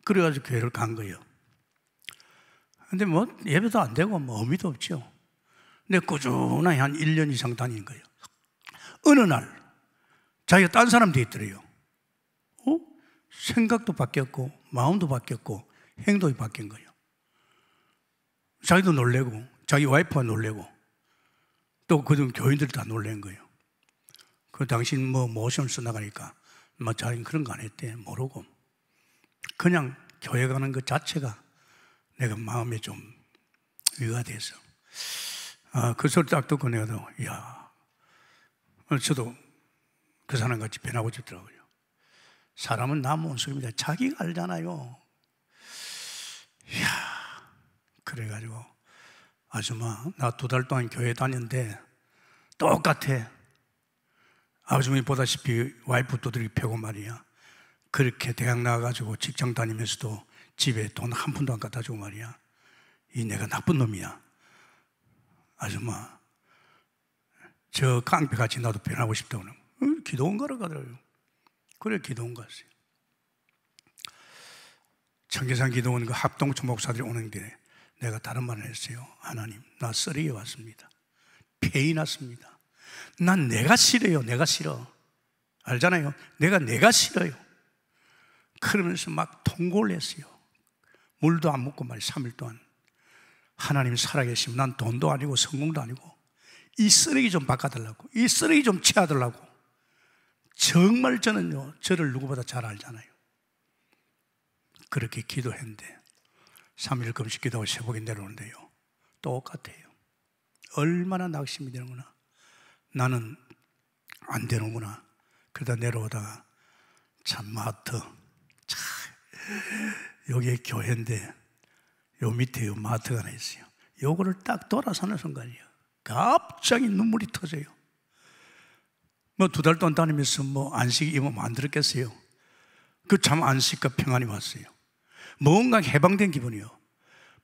그래가지고 교회를 간 거예요. 근데 뭐 예배도 안 되고 뭐 의미도 없죠. 근데 꾸준하게 한 1년 이상 다닌 거예요. 어느 날 자기가 딴 사람 돼 있더래요. 어? 생각도 바뀌었고 마음도 바뀌었고 행동이 바뀐 거예요. 자기도 놀래고 자기 와이프가 놀래고 또 그중 교인들이 다 놀란 거예요. 그 당신 뭐 모션스 나가니까 뭐 자기는 그런 거 안 했대. 모르고. 그냥 교회 가는 것 자체가 내가 마음에 좀 위가 돼서. 아, 그 소리 딱 듣고 내가, 야 저도 그 사람 같이 변하고 싶더라고요. 사람은 남 원수입니다. 자기가 알잖아요. 야 그래가지고, 아줌마, 나 두 달 동안 교회 다녔는데 똑같아. 아버지 보다시피 와이프 도들이 펴고 말이야. 그렇게 대학 나와가지고 직장 다니면서도 집에 돈 한 푼도 안 갖다 주고 말이야. 이 내가 나쁜 놈이야. 아줌마, 저 깡패같이 나도 변하고 싶다고 는 응, 기도원 가러 가더라고요. 그래, 기도원 갔어요. 청계산 기도원 그 합동초 목사들이 오는 길에 내가 다른 말을 했어요. 하나님, 나 쓰레기 왔습니다. 폐이 났습니다. 난 내가 싫어요. 내가 싫어. 알잖아요. 내가 내가 싫어요. 그러면서 막 통곡을 했어요. 물도 안 먹고 말 3일 동안. 하나님 살아계시면 난 돈도 아니고 성공도 아니고 이 쓰레기 좀 바꿔달라고. 이 쓰레기 좀 치워달라고. 정말 저는요, 저를 누구보다 잘 알잖아요. 그렇게 기도했는데, 3일 금식 기도하고 새벽에 내려오는데요. 똑같아요. 얼마나 낙심이 되는구나. 나는 안 되는구나. 그러다 내려오다가 참 마트. 참, 여기 교회인데 요 밑에 요 마트가 하나 있어요. 요거를 딱 돌아서는 순간이요. 갑자기 눈물이 터져요. 뭐 두 달 동안 다니면서 뭐 안식 이면 만들었겠어요. 그 참 안식과 평안이 왔어요. 뭔가 해방된 기분이요.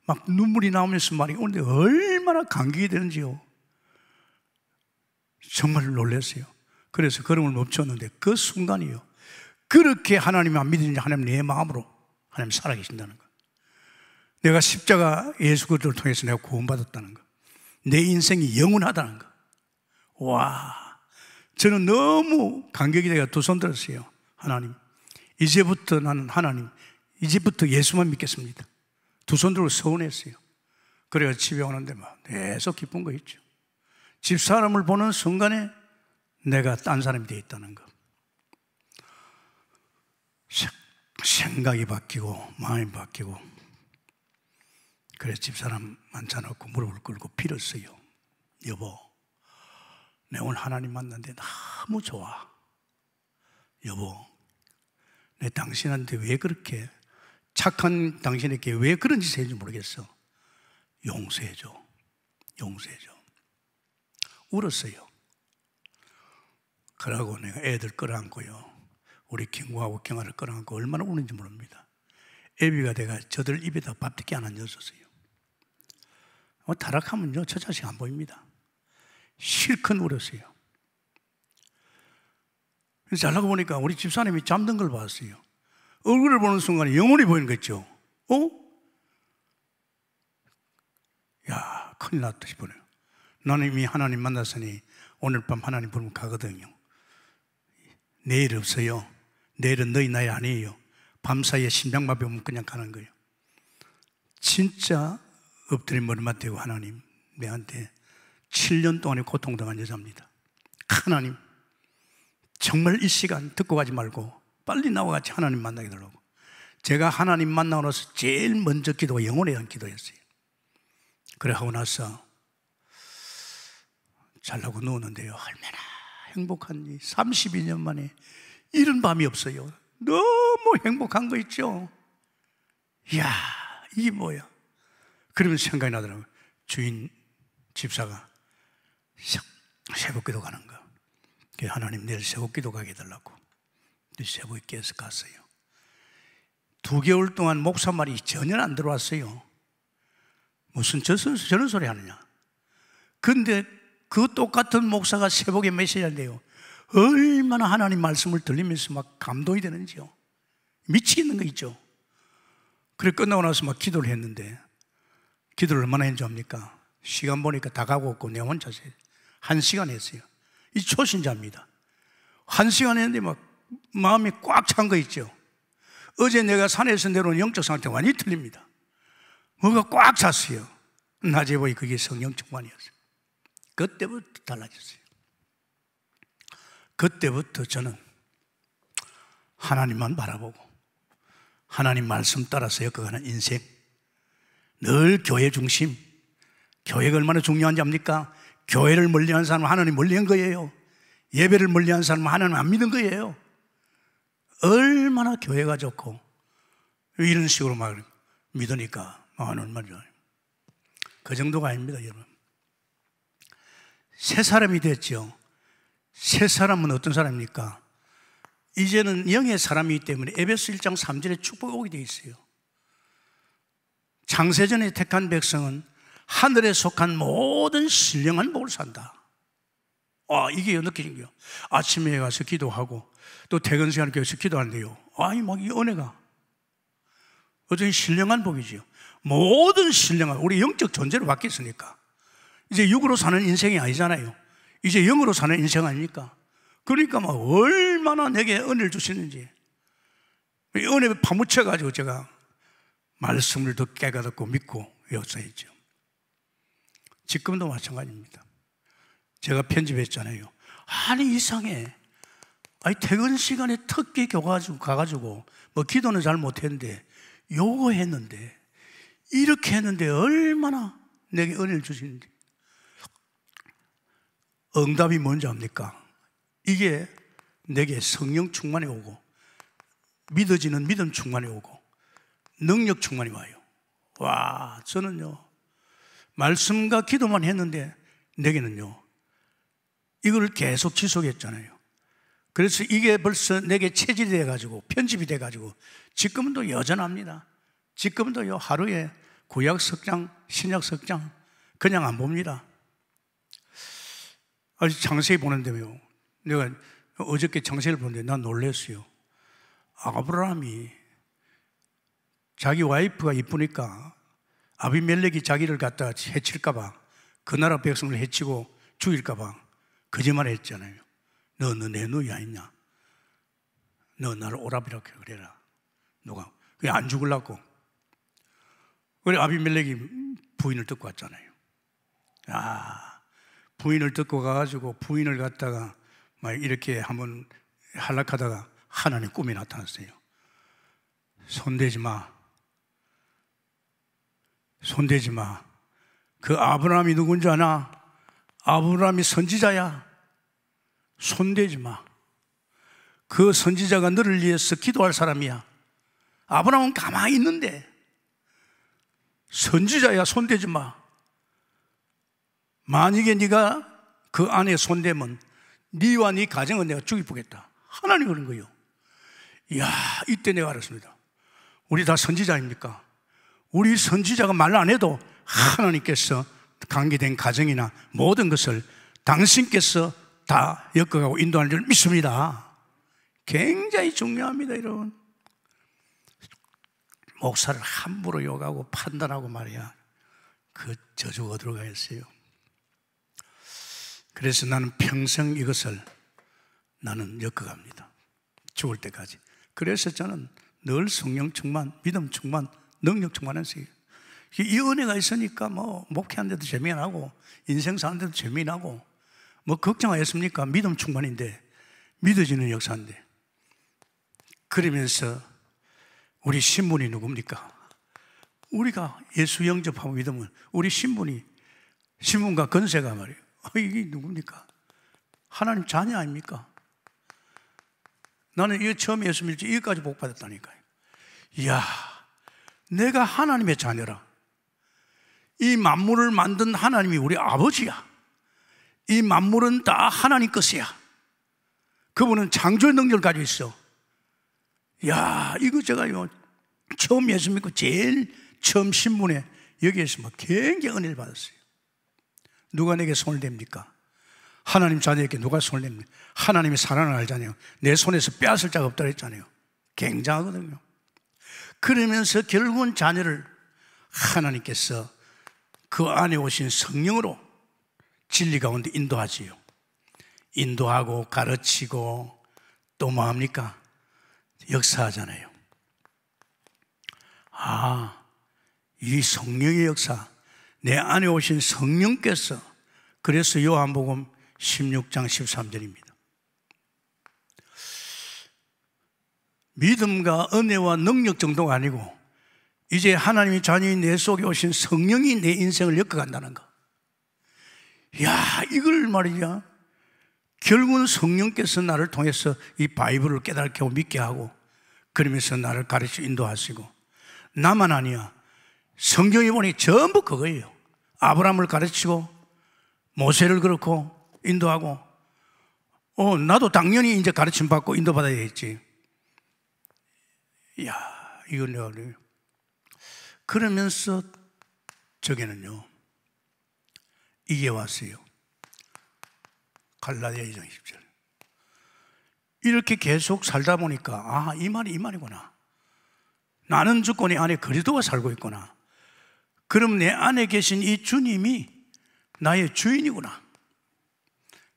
막 눈물이 나오면서 말이 오는데 얼마나 감격이 되는지요. 정말 놀랐어요. 그래서 걸음을 멈췄는데 그 순간이요. 그렇게 하나님이 안 믿는지 하나님 내 마음으로 하나님 살아계신다는 거. 내가 십자가 예수 그리스도를 통해서 내가 구원받았다는 거. 내 인생이 영원하다는 거. 와, 저는 너무 감격이 되어 두손 들었어요. 하나님, 이제부터 나는 하나님, 이제부터 예수만 믿겠습니다. 두 손 들고 서운했어요. 그래가 집에 오는데 막 계속 기쁜 거 있죠. 집사람을 보는 순간에 내가 딴 사람이 되어 있다는 것. 생각이 바뀌고 마음이 바뀌고 그래서 집사람 만찬하고 무릎을 꿇고 빌었어요. 여보, 내 오늘 하나님 만났는데 너무 좋아. 여보, 내 당신한테 왜 그렇게 착한 당신에게 왜 그런 짓을 했는지 모르겠어. 용서해줘. 용서해줘. 울었어요. 그러고 내가 애들 끌어안고요. 우리 김구하고 경아를 끌어안고 얼마나 우는지 모릅니다. 애비가 내가 저들 입에다 밥듣게 안 앉았었어요. 뭐 타락하면요, 저 자식 안 보입니다. 실컷 울었어요. 잘라고 보니까 우리 집사람이 잠든 걸 봤어요. 얼굴을 보는 순간 영혼이 보이는 거죠. 어? 야, 큰일 났다 싶어요. 나님이 하나님 만났으니 오늘 밤 하나님 부르면 가거든요. 내일 없어요. 내일은 너희 나이 아니에요. 밤사이에 심장마비 오면 그냥 가는 거예요. 진짜 엎드린 머리만 대고 하나님 내한테 7년 동안의 고통당한 여자입니다. 하나님 정말 이 시간 듣고 가지 말고 빨리 나와 같이 하나님 만나게 되라고. 제가 하나님 만나고 나서 제일 먼저 기도가 영혼에 대한 기도였어요. 그래 하고 나서 잘라고 누우는데요. 얼마나 행복한지. 32년 만에 이런 밤이 없어요. 너무 행복한 거 있죠? 이야, 이게 뭐야? 그러면 생각이 나더라고요. 주인 집사가 새벽 기도 가는 거. 그 하나님 내일 새벽 기도 가게 해달라고. 새벽 깨서 갔어요. 두 개월 동안 목사 말이 전혀 안 들어왔어요. 무슨 저런, 저런 소리 하느냐. 근데 그 똑같은 목사가 새벽에 메시지인데요. 얼마나 하나님 말씀을 들리면서 막 감동이 되는지요. 미치겠는 거 있죠. 그래 끝나고 나서 막 기도를 했는데 기도를 얼마나 했는지 압니까? 시간 보니까 다 가고 없고 내 혼자 한 시간 했어요. 이 초신자입니다. 한 시간 했는데 막 마음이 꽉 찬 거 있죠. 어제 내가 산에서 내려온 영적 상태 완전히 틀립니다. 뭐가 꽉 찼어요. 낮에 보니 그게 성령 충만이었어요. 그때부터 달라졌어요. 그때부터 저는 하나님만 바라보고 하나님 말씀 따라서 엮어가는 인생 늘 교회 중심 교회가 얼마나 중요한지 압니까? 교회를 멀리한 사람은 하나님 멀리한 거예요 예배를 멀리한 사람은 하나님 안 믿은 거예요 얼마나 교회가 좋고 이런 식으로 막 믿으니까 아, 얼마나 좋아요 그 정도가 아닙니다 여러분 새 사람이 됐죠. 새 사람은 어떤 사람입니까? 이제는 영의 사람이기 때문에 에베소 1장 3절에 축복이 오게 되어 있어요. 장세전에 택한 백성은 하늘에 속한 모든 신령한 복을 산다. 아, 이게 느껴진 거요. 아침에 가서 기도하고 또 퇴근 시간에 가서 기도한대요. 아이, 막이 은혜가. 어쩐 신령한 복이지요. 모든 신령한, 우리 영적 존재로 바뀌으니까 이제 육으로 사는 인생이 아니잖아요. 이제 영으로 사는 인생 아닙니까? 그러니까 막 뭐 얼마나 내게 은혜를 주시는지. 은혜에 파묻혀가지고 제가 말씀을 더 깨닫고 믿고 외웠어죠 지금도 마찬가지입니다. 제가 편집했잖아요. 아니, 이상해. 아니, 퇴근 시간에 특기 겨가지고 가가지고, 뭐, 기도는 잘 못했는데, 요거 했는데, 이렇게 했는데, 얼마나 내게 은혜를 주시는지. 응답이 뭔지 압니까? 이게 내게 성령 충만이 오고 믿어지는 믿음 충만이 오고 능력 충만이 와요. 와, 저는요. 말씀과 기도만 했는데 내게는요. 이걸 계속 지속했잖아요. 그래서 이게 벌써 내게 체질이 돼가지고 편집이 돼가지고 지금도 여전합니다. 지금도요 하루에 구약 석장, 신약 석장 그냥 안 봅니다. 아주 장세히 보는데요. 내가 어저께 장세를 보는데 난 놀랬어요. 아브라함이 자기 와이프가 이쁘니까 아비멜렉이 자기를 갖다 해칠까봐 그 나라 백성을 해치고 죽일까봐 거짓말 했잖아요. 너는 내 누이 아니냐? 너 나를 오랍이라고 그래라. 누가? 그게 안 죽을라고. 우리 아비멜렉이 부인을 듣고 왔잖아요. 아, 부인을 듣고 가가지고 부인을 갖다가 막 이렇게 한번 한락하다가 하나님 꿈이 나타났어요. 손대지 마. 손대지 마. 그 아브라함이 누군지 아나? 아브라함이 선지자야. 손대지 마. 그 선지자가 너를 위해서 기도할 사람이야. 아브라함은 가만히 있는데 선지자야 손대지 마. 만약에 네가 그 안에 손대면 네와 네 가정은 내가 죽이보겠다. 하나님 그런 거예요. 이야, 이때 내가 알았습니다. 우리 다 선지자입니까? 우리 선지자가 말 안 해도 하나님께서 관계된 가정이나 모든 것을 당신께서 다 엮어가고 인도하는 줄 믿습니다. 굉장히 중요합니다, 여러 목사를 함부로 욕하고 판단하고 말이야. 그 저주가 어 가겠어요? 그래서 나는 평생 이것을 나는 엮어갑니다. 죽을 때까지. 그래서 저는 늘 성령 충만, 믿음 충만, 능력 충만한 세이 은혜가 있으니까 뭐 목회하는데도 재미나고 인생 사는데도 재미나고 뭐 걱정하겠습니까? 믿음 충만인데 믿어지는 역사인데 그러면서 우리 신분이 누굽니까? 우리가 예수 영접하고 믿으면 우리 신분이 신분과 건세가 말이에요. 아, 이게 누굽니까? 하나님 자녀 아닙니까? 나는 이거 처음 예수 믿지 여기까지 복 받았다니까요. 이야, 내가 하나님의 자녀라. 이 만물을 만든 하나님이 우리 아버지야. 이 만물은 다 하나님 것이야. 그분은 창조의 능력을 가지고 있어. 야, 이거 제가 요 처음 예수 믿고 제일 처음 신문에 여기에서 뭐 굉장히 은혜를 받았어요. 누가 내게 손을 댑니까? 하나님 자녀에게 누가 손을 냅니까? 하나님이 사랑을 알잖아요. 내 손에서 빼앗을 자가 없다 했잖아요. 굉장하거든요. 그러면서 결국은 자녀를 하나님께서 그 안에 오신 성령으로 진리 가운데 인도하지요. 인도하고 가르치고 또 뭐합니까? 역사하잖아요. 아, 이 성령의 역사, 내 안에 오신 성령께서 그래서 요한복음 16장 13절입니다. 믿음과 은혜와 능력 정도가 아니고 이제 하나님의 자녀인 내 속에 오신 성령이 내 인생을 엮어간다는 거. 야, 이걸 말이야. 결국은 성령께서 나를 통해서 이 바이블을 깨닫게 하고 믿게 하고 그러면서 나를 가르쳐 인도하시고 나만 아니야. 성경이 보니 전부 그거예요. 아브라함을 가르치고 모세를 그렇고 인도하고 어 나도 당연히 이제 가르침 받고 인도받아야했지야 이건 내가 그러면서 저게는요 이게 왔어요. 갈라디아 2장 10절. 이렇게 계속 살다 보니까 아 이 말이 이 말이구나. 나는 주권이 안에 그리스도가 살고 있구나. 그럼 내 안에 계신 이 주님이 나의 주인이구나.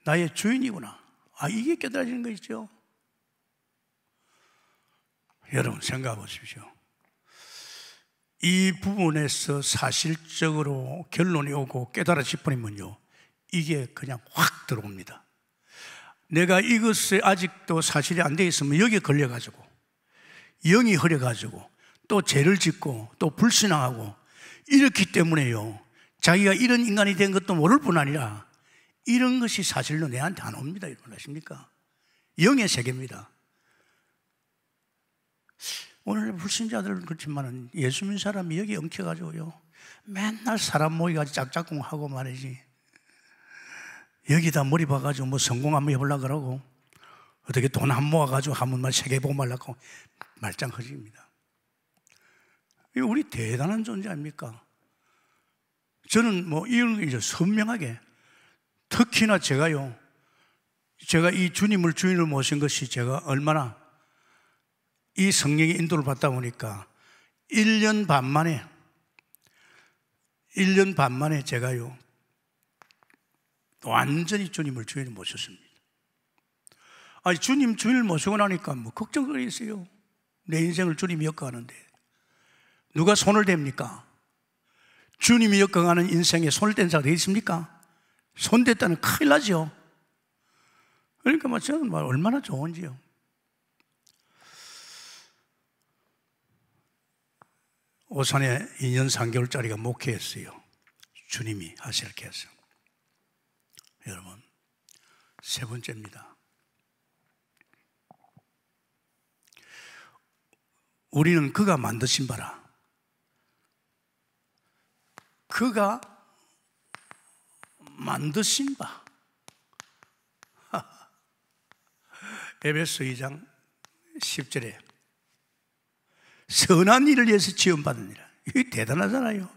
나의 주인이구나. 아, 이게 깨달아지는 거 있죠. 여러분, 생각해 보십시오. 이 부분에서 사실적으로 결론이 오고 깨달아질 뿐이면요. 이게 그냥 확 들어옵니다. 내가 이것을 아직도 사실이 안 돼 있으면 여기에 걸려가지고, 영이 흐려가지고, 또 죄를 짓고, 또 불신앙하고, 이렇기 때문에요. 자기가 이런 인간이 된 것도 모를 뿐 아니라 이런 것이 사실로 내한테 안 옵니다. 여러분 아십니까? 영의 세계입니다. 오늘 불신자들은 그렇지만 예수 믿는 사람이 여기 엉켜가지고요. 맨날 사람 모이가지고 짝짝꿍하고 말이지. 여기다 머리 봐가지고 뭐 성공 한번 해보려 그러고 어떻게 돈 한 모아가지고 한 번만 세계보고말라고 말짱 허집니다. 우리 대단한 존재 아닙니까? 저는 뭐이유 이제 선명하게 특히나 제가요, 제가 이 주님을 주인을 모신 것이 제가 얼마나 이 성령의 인도를 받다 보니까 1년 반 만에, 1년 반 만에 제가요, 완전히 주님을 주인을 모셨습니다. 아니, 주님 주인을 모시고 나니까 뭐 걱정거리 있어요. 내 인생을 주님이 엮어가는데. 누가 손을 댑니까? 주님이 역경하는 인생에 손을 댄 자가 되어있습니까 손댔다는 큰일 나죠. 그러니까 뭐 저는 뭐 얼마나 좋은지요. 오산에 2년 3개월짜리가 목회했어요. 주님이 하실께서. 여러분, 세 번째입니다. 우리는 그가 만드신 바라. 그가 만드신 바. 에베소 2장 10절에 선한 일을 위해서 지원받은 이라. 이 대단하잖아요.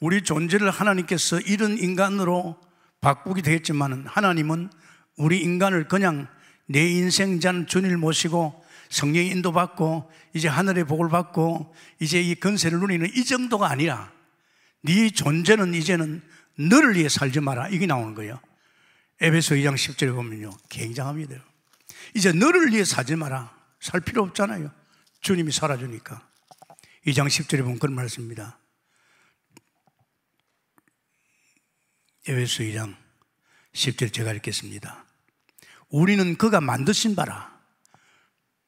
우리 존재를 하나님께서 이런 인간으로 바꾸게 되겠지만 하나님은 우리 인간을 그냥 내 인생잔 주님 모시고 성령의 인도받고 이제 하늘의 복을 받고 이제 이 건세를 누리는 이 정도가 아니라 네 존재는 이제는 너를 위해 살지 마라. 이게 나오는 거예요. 에베소 2장 10절에 보면요. 굉장합니다. 이제 너를 위해 살지 마라. 살 필요 없잖아요. 주님이 살아주니까. 2장 10절에 보면 그런 말씀입니다. 에베소 2장 10절 제가 읽겠습니다. 우리는 그가 만드신 바라.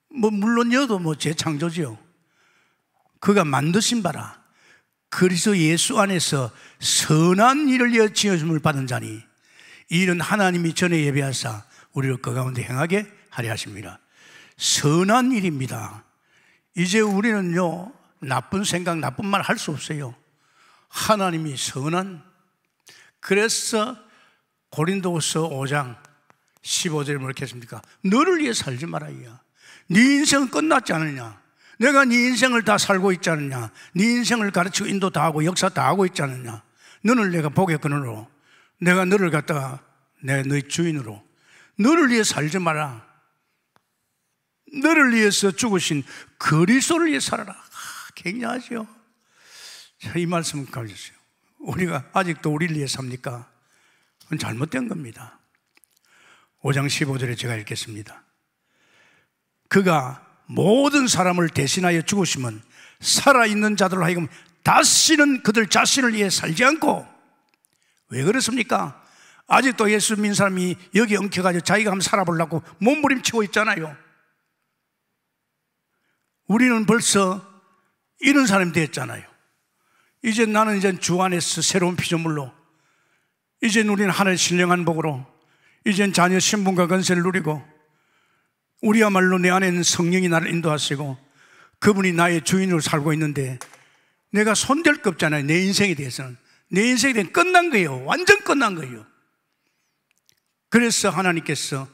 뭐, 물론 여도 뭐 재창조지요. 그가 만드신 바라. 그리스도 예수 안에서 선한 일을 위하여 지어줌을 받은 자니 이는 하나님이 전에 예배하사 우리를 그 가운데 행하게 하려 하십니다. 선한 일입니다. 이제 우리는요 나쁜 생각, 나쁜 말 할 수 없어요. 하나님이 선한 그래서 고린도후서 5장 15절을 뭐이렇습니까 너를 위해 살지 말아야. 네 인생은 끝났지 않느냐? 내가 네 인생을 다 살고 있지 않느냐? 네 인생을 가르치고 인도 다 하고 역사 다 하고 있지 않느냐? 너를 내가 보겠거으로 내가 너를 갖다가 내 너의 주인으로 너를 위해 살지 마라. 너를 위해서 죽으신 그리스도를 위해 살아라. 아, 굉장하죠. 이 말씀 가르쳤어요. 우리가 아직도 우리를 위해 삽니까? 그건 잘못된 겁니다. 5장 15절에 제가 읽겠습니다. 그가 모든 사람을 대신하여 죽으시면 살아있는 자들로 하여금 다시는 그들 자신을 위해 살지 않고 왜 그렇습니까? 아직도 예수 믿는 사람이 여기 엉켜가지고 자기가 한번 살아보려고 몸부림치고 있잖아요. 우리는 벌써 이런 사람이 되었잖아요. 이제 나는 이제 주 안에서 새로운 피조물로, 이제 우리는 하늘 신령한 복으로, 이젠 자녀 신분과 건세를 누리고, 우리야말로 내 안에는 성령이 나를 인도하시고 그분이 나의 주인으로 살고 있는데 내가 손댈 거 없잖아요. 내 인생에 대해서는. 내 인생에 대해 끝난 거예요. 완전 끝난 거예요. 그래서 하나님께서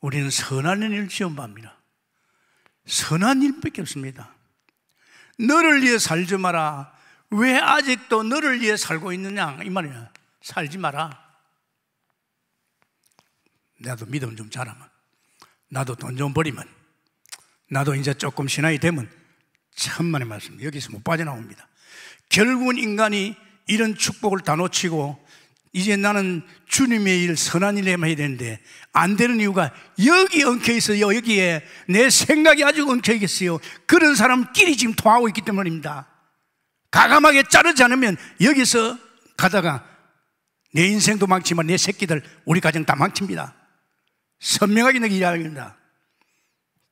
우리는 선한 일을 지원 합니다 선한 일밖에 없습니다. 너를 위해 살지 마라. 왜 아직도 너를 위해 살고 있느냐? 이 말이야. 살지 마라. 나도 믿음 좀잘하면 나도 돈 좀 버리면 나도 이제 조금 신앙이 되면 천만의 말씀 여기서 못 빠져나옵니다. 결국은 인간이 이런 축복을 다 놓치고 이제 나는 주님의 일, 선한 일에만 해야 되는데 안 되는 이유가 여기 엉켜 있어요. 여기에 내 생각이 아주 엉켜 있어요. 그런 사람끼리 지금 통하고 있기 때문입니다. 가감하게 자르지 않으면 여기서 가다가 내 인생도 망치지내 새끼들 우리 가정 다 망칩니다. 선명하게 내게 이야기합니다.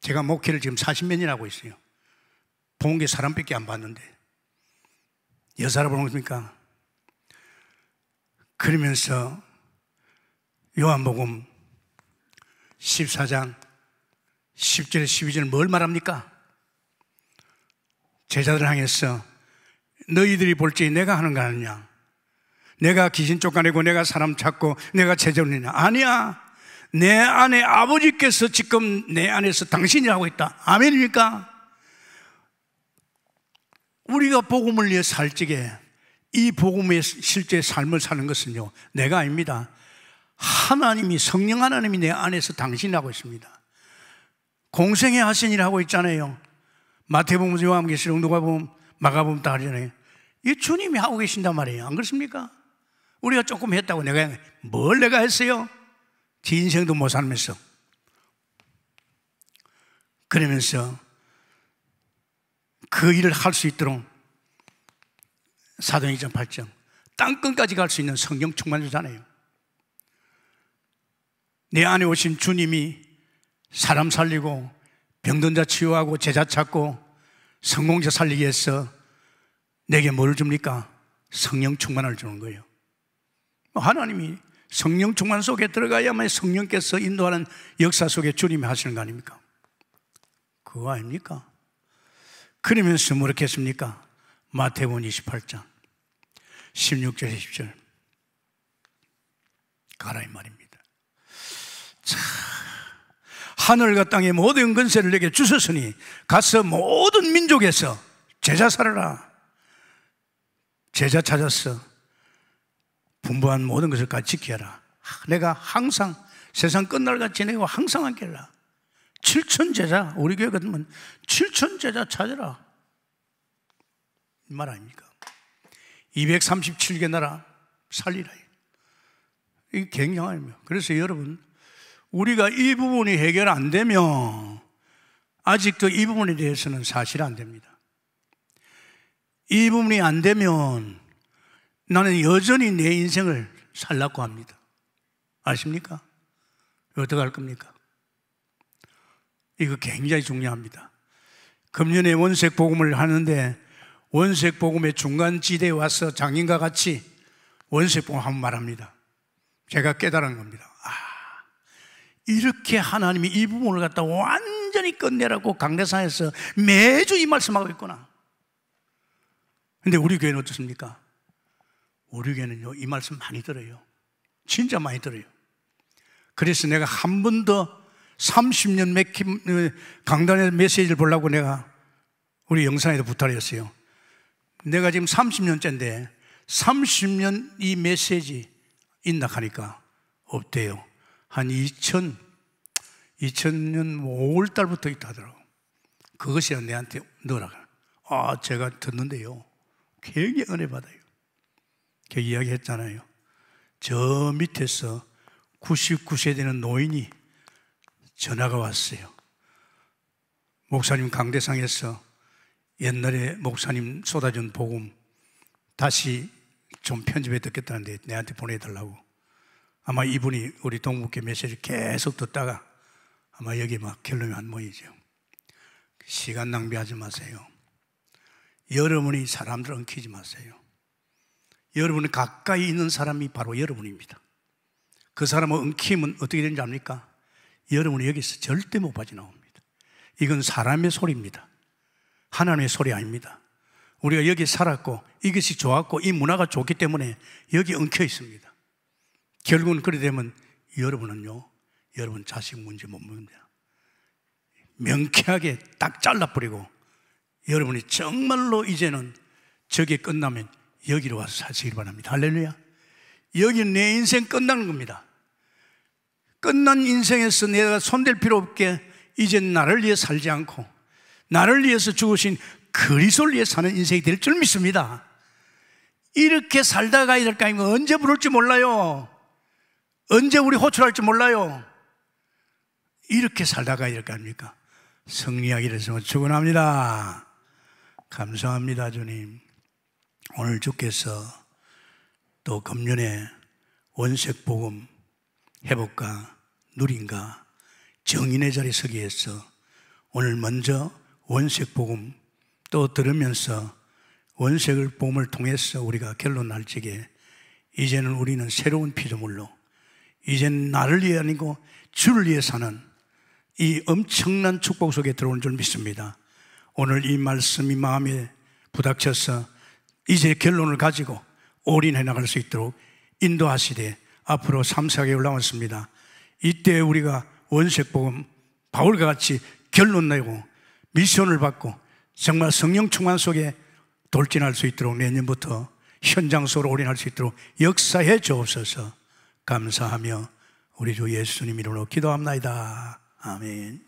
제가 목회를 지금 40몇 년 하고 있어요. 본 게 사람밖에 안 봤는데. 여사를 보는 겁니까? 그러면서 요한복음 14장 10절에 12절 뭘 말합니까? 제자들 향해서 너희들이 볼지 내가 하는 거 아니냐? 내가 귀신 쫓아내고 내가 사람 찾고 내가 제자올리냐? 아니야! 내 안에 아버지께서 지금 내 안에서 당신이 하고 있다. 아멘입니까? 우리가 복음을 위해 살 적에 이 복음의 실제 삶을 사는 것은요, 내가 아닙니다. 하나님이, 성령 하나님이 내 안에서 당신하고 이 있습니다. 공생의 하신이라 하고 있잖아요. 마태복음, 요한계시록, 누가복음, 마가복음 다 하잖아요. 이 주님이 하고 계신단 말이에요. 안 그렇습니까? 우리가 조금 했다고 내가 뭘 내가 했어요? 제 인생도 못 살면서 그러면서 그 일을 할 수 있도록 사도행 2장 8장 땅끝까지 갈 수 있는 성경 충만주잖아요 내 안에 오신 주님이 사람 살리고 병든 자 치유하고 제자 찾고 성공자 살리기 위해서 내게 뭘 줍니까? 성령 충만을 주는 거예요 뭐 하나님이 성령 충만 속에 들어가야만 성령께서 인도하는 역사 속에 주님이 하시는 거 아닙니까? 그거 아닙니까? 그러면서 뭐랬겠습니까? 마태복음 28장 16절 10절 가라 이 말입니다. 자, 하늘과 땅의 모든 근세를 내게 주셨으니 가서 모든 민족에서 제자 살아라. 제자 찾았어. 분부한 모든 것을 같이 지켜라. 내가 항상 세상 끝날같이 내가 항상 함께라. 칠천 제자 우리 교회 같으면 칠천 제자 찾아라이 말 아닙니까? 237개 나라 살리라. 이게 굉장합니다. 그래서 여러분 우리가 이 부분이 해결 안 되면 아직도 이 부분에 대해서는 사실 안 됩니다. 이 부분이 안 되면 나는 여전히 내 인생을 살라고 합니다. 아십니까? 어떻게 할 겁니까? 이거 굉장히 중요합니다. 금년에 원색 복음을 하는데 원색 복음의 중간 지대에 와서 장인과 같이 원색 복음 한번 말합니다. 제가 깨달은 겁니다. 아, 이렇게 하나님이 이 부분을 갖다 완전히 끝내라고 강대상에서 매주 이 말씀하고 있구나. 근데 우리 교회는 어떻습니까? 우리에게는요, 이 말씀 많이 들어요. 진짜 많이 들어요. 그래서 내가 한 번 더 30년 강단의 메시지를 보려고 내가 우리 영상에도 부탁했어요. 내가 지금 30년째인데 30년 이 메시지 인낙하니까 없대요. 한 2000, 2000년 5월 달부터 있다더라고. 그것이 내한테 넣어라. 아, 제가 듣는데요. 굉장히 은혜 받아요. 그 이야기 했잖아요. 저 밑에서 99세 되는 노인이 전화가 왔어요. 목사님 강대상에서 옛날에 목사님 쏟아준 복음 다시 좀 편집해 듣겠다는데 내한테 보내달라고. 아마 이분이 우리 동북교 메시지 계속 듣다가 아마 여기 막 결론이 안 모이죠. 시간 낭비하지 마세요. 여러분이 사람들 엉키지 마세요. 여러분의 가까이 있는 사람이 바로 여러분입니다. 그 사람의 엉킴은 어떻게 되는지 압니까? 여러분이 여기서 절대 못 빠져나옵니다. 이건 사람의 소리입니다. 하나님의 소리 아닙니다. 우리가 여기 살았고 이것이 좋았고 이 문화가 좋기 때문에 여기 엉켜 있습니다. 결국은 그래 되면 여러분은요, 여러분 자식 문제 못 묻는다. 명쾌하게 딱 잘라버리고 여러분이 정말로 이제는 저게 끝나면 여기로 와서 사시길 바랍니다. 할렐루야. 여기는 내 인생 끝나는 겁니다. 끝난 인생에서 내가 손댈 필요 없게 이제 나를 위해 살지 않고 나를 위해서 죽으신 그리스도를 위해 사는 인생이 될 줄 믿습니다. 이렇게 살다 가야 될까 아니 언제 부를지 몰라요. 언제 우리 호출할지 몰라요. 이렇게 살다 가야 될거아니까 승리하기를 해서 뭐 축원합니다. 감사합니다, 주님. 오늘 주께서 또 금년에 원색 복음 회복과 누린가 정인의 자리 서기 에서 오늘 먼저 원색 복음 또 들으면서 원색을 봄을 통해서 우리가 결론 날 적에 이제는 우리는 새로운 피조물로 이젠 나를 위해 아니고 주를 위해 사는 이 엄청난 축복 속에 들어온 줄 믿습니다. 오늘 이 말씀이 마음에 부닥쳐서 이제 결론을 가지고 올인해 나갈 수 있도록 인도하시되 앞으로 삼사하게 올라왔습니다. 이때 우리가 원색복음 바울과 같이 결론 내고 미션을 받고 정말 성령 충만 속에 돌진할 수 있도록 내년부터 현장 속으로 올인할 수 있도록 역사해 주옵소서 감사하며 우리 주 예수님 이름으로 기도합니다. 아멘.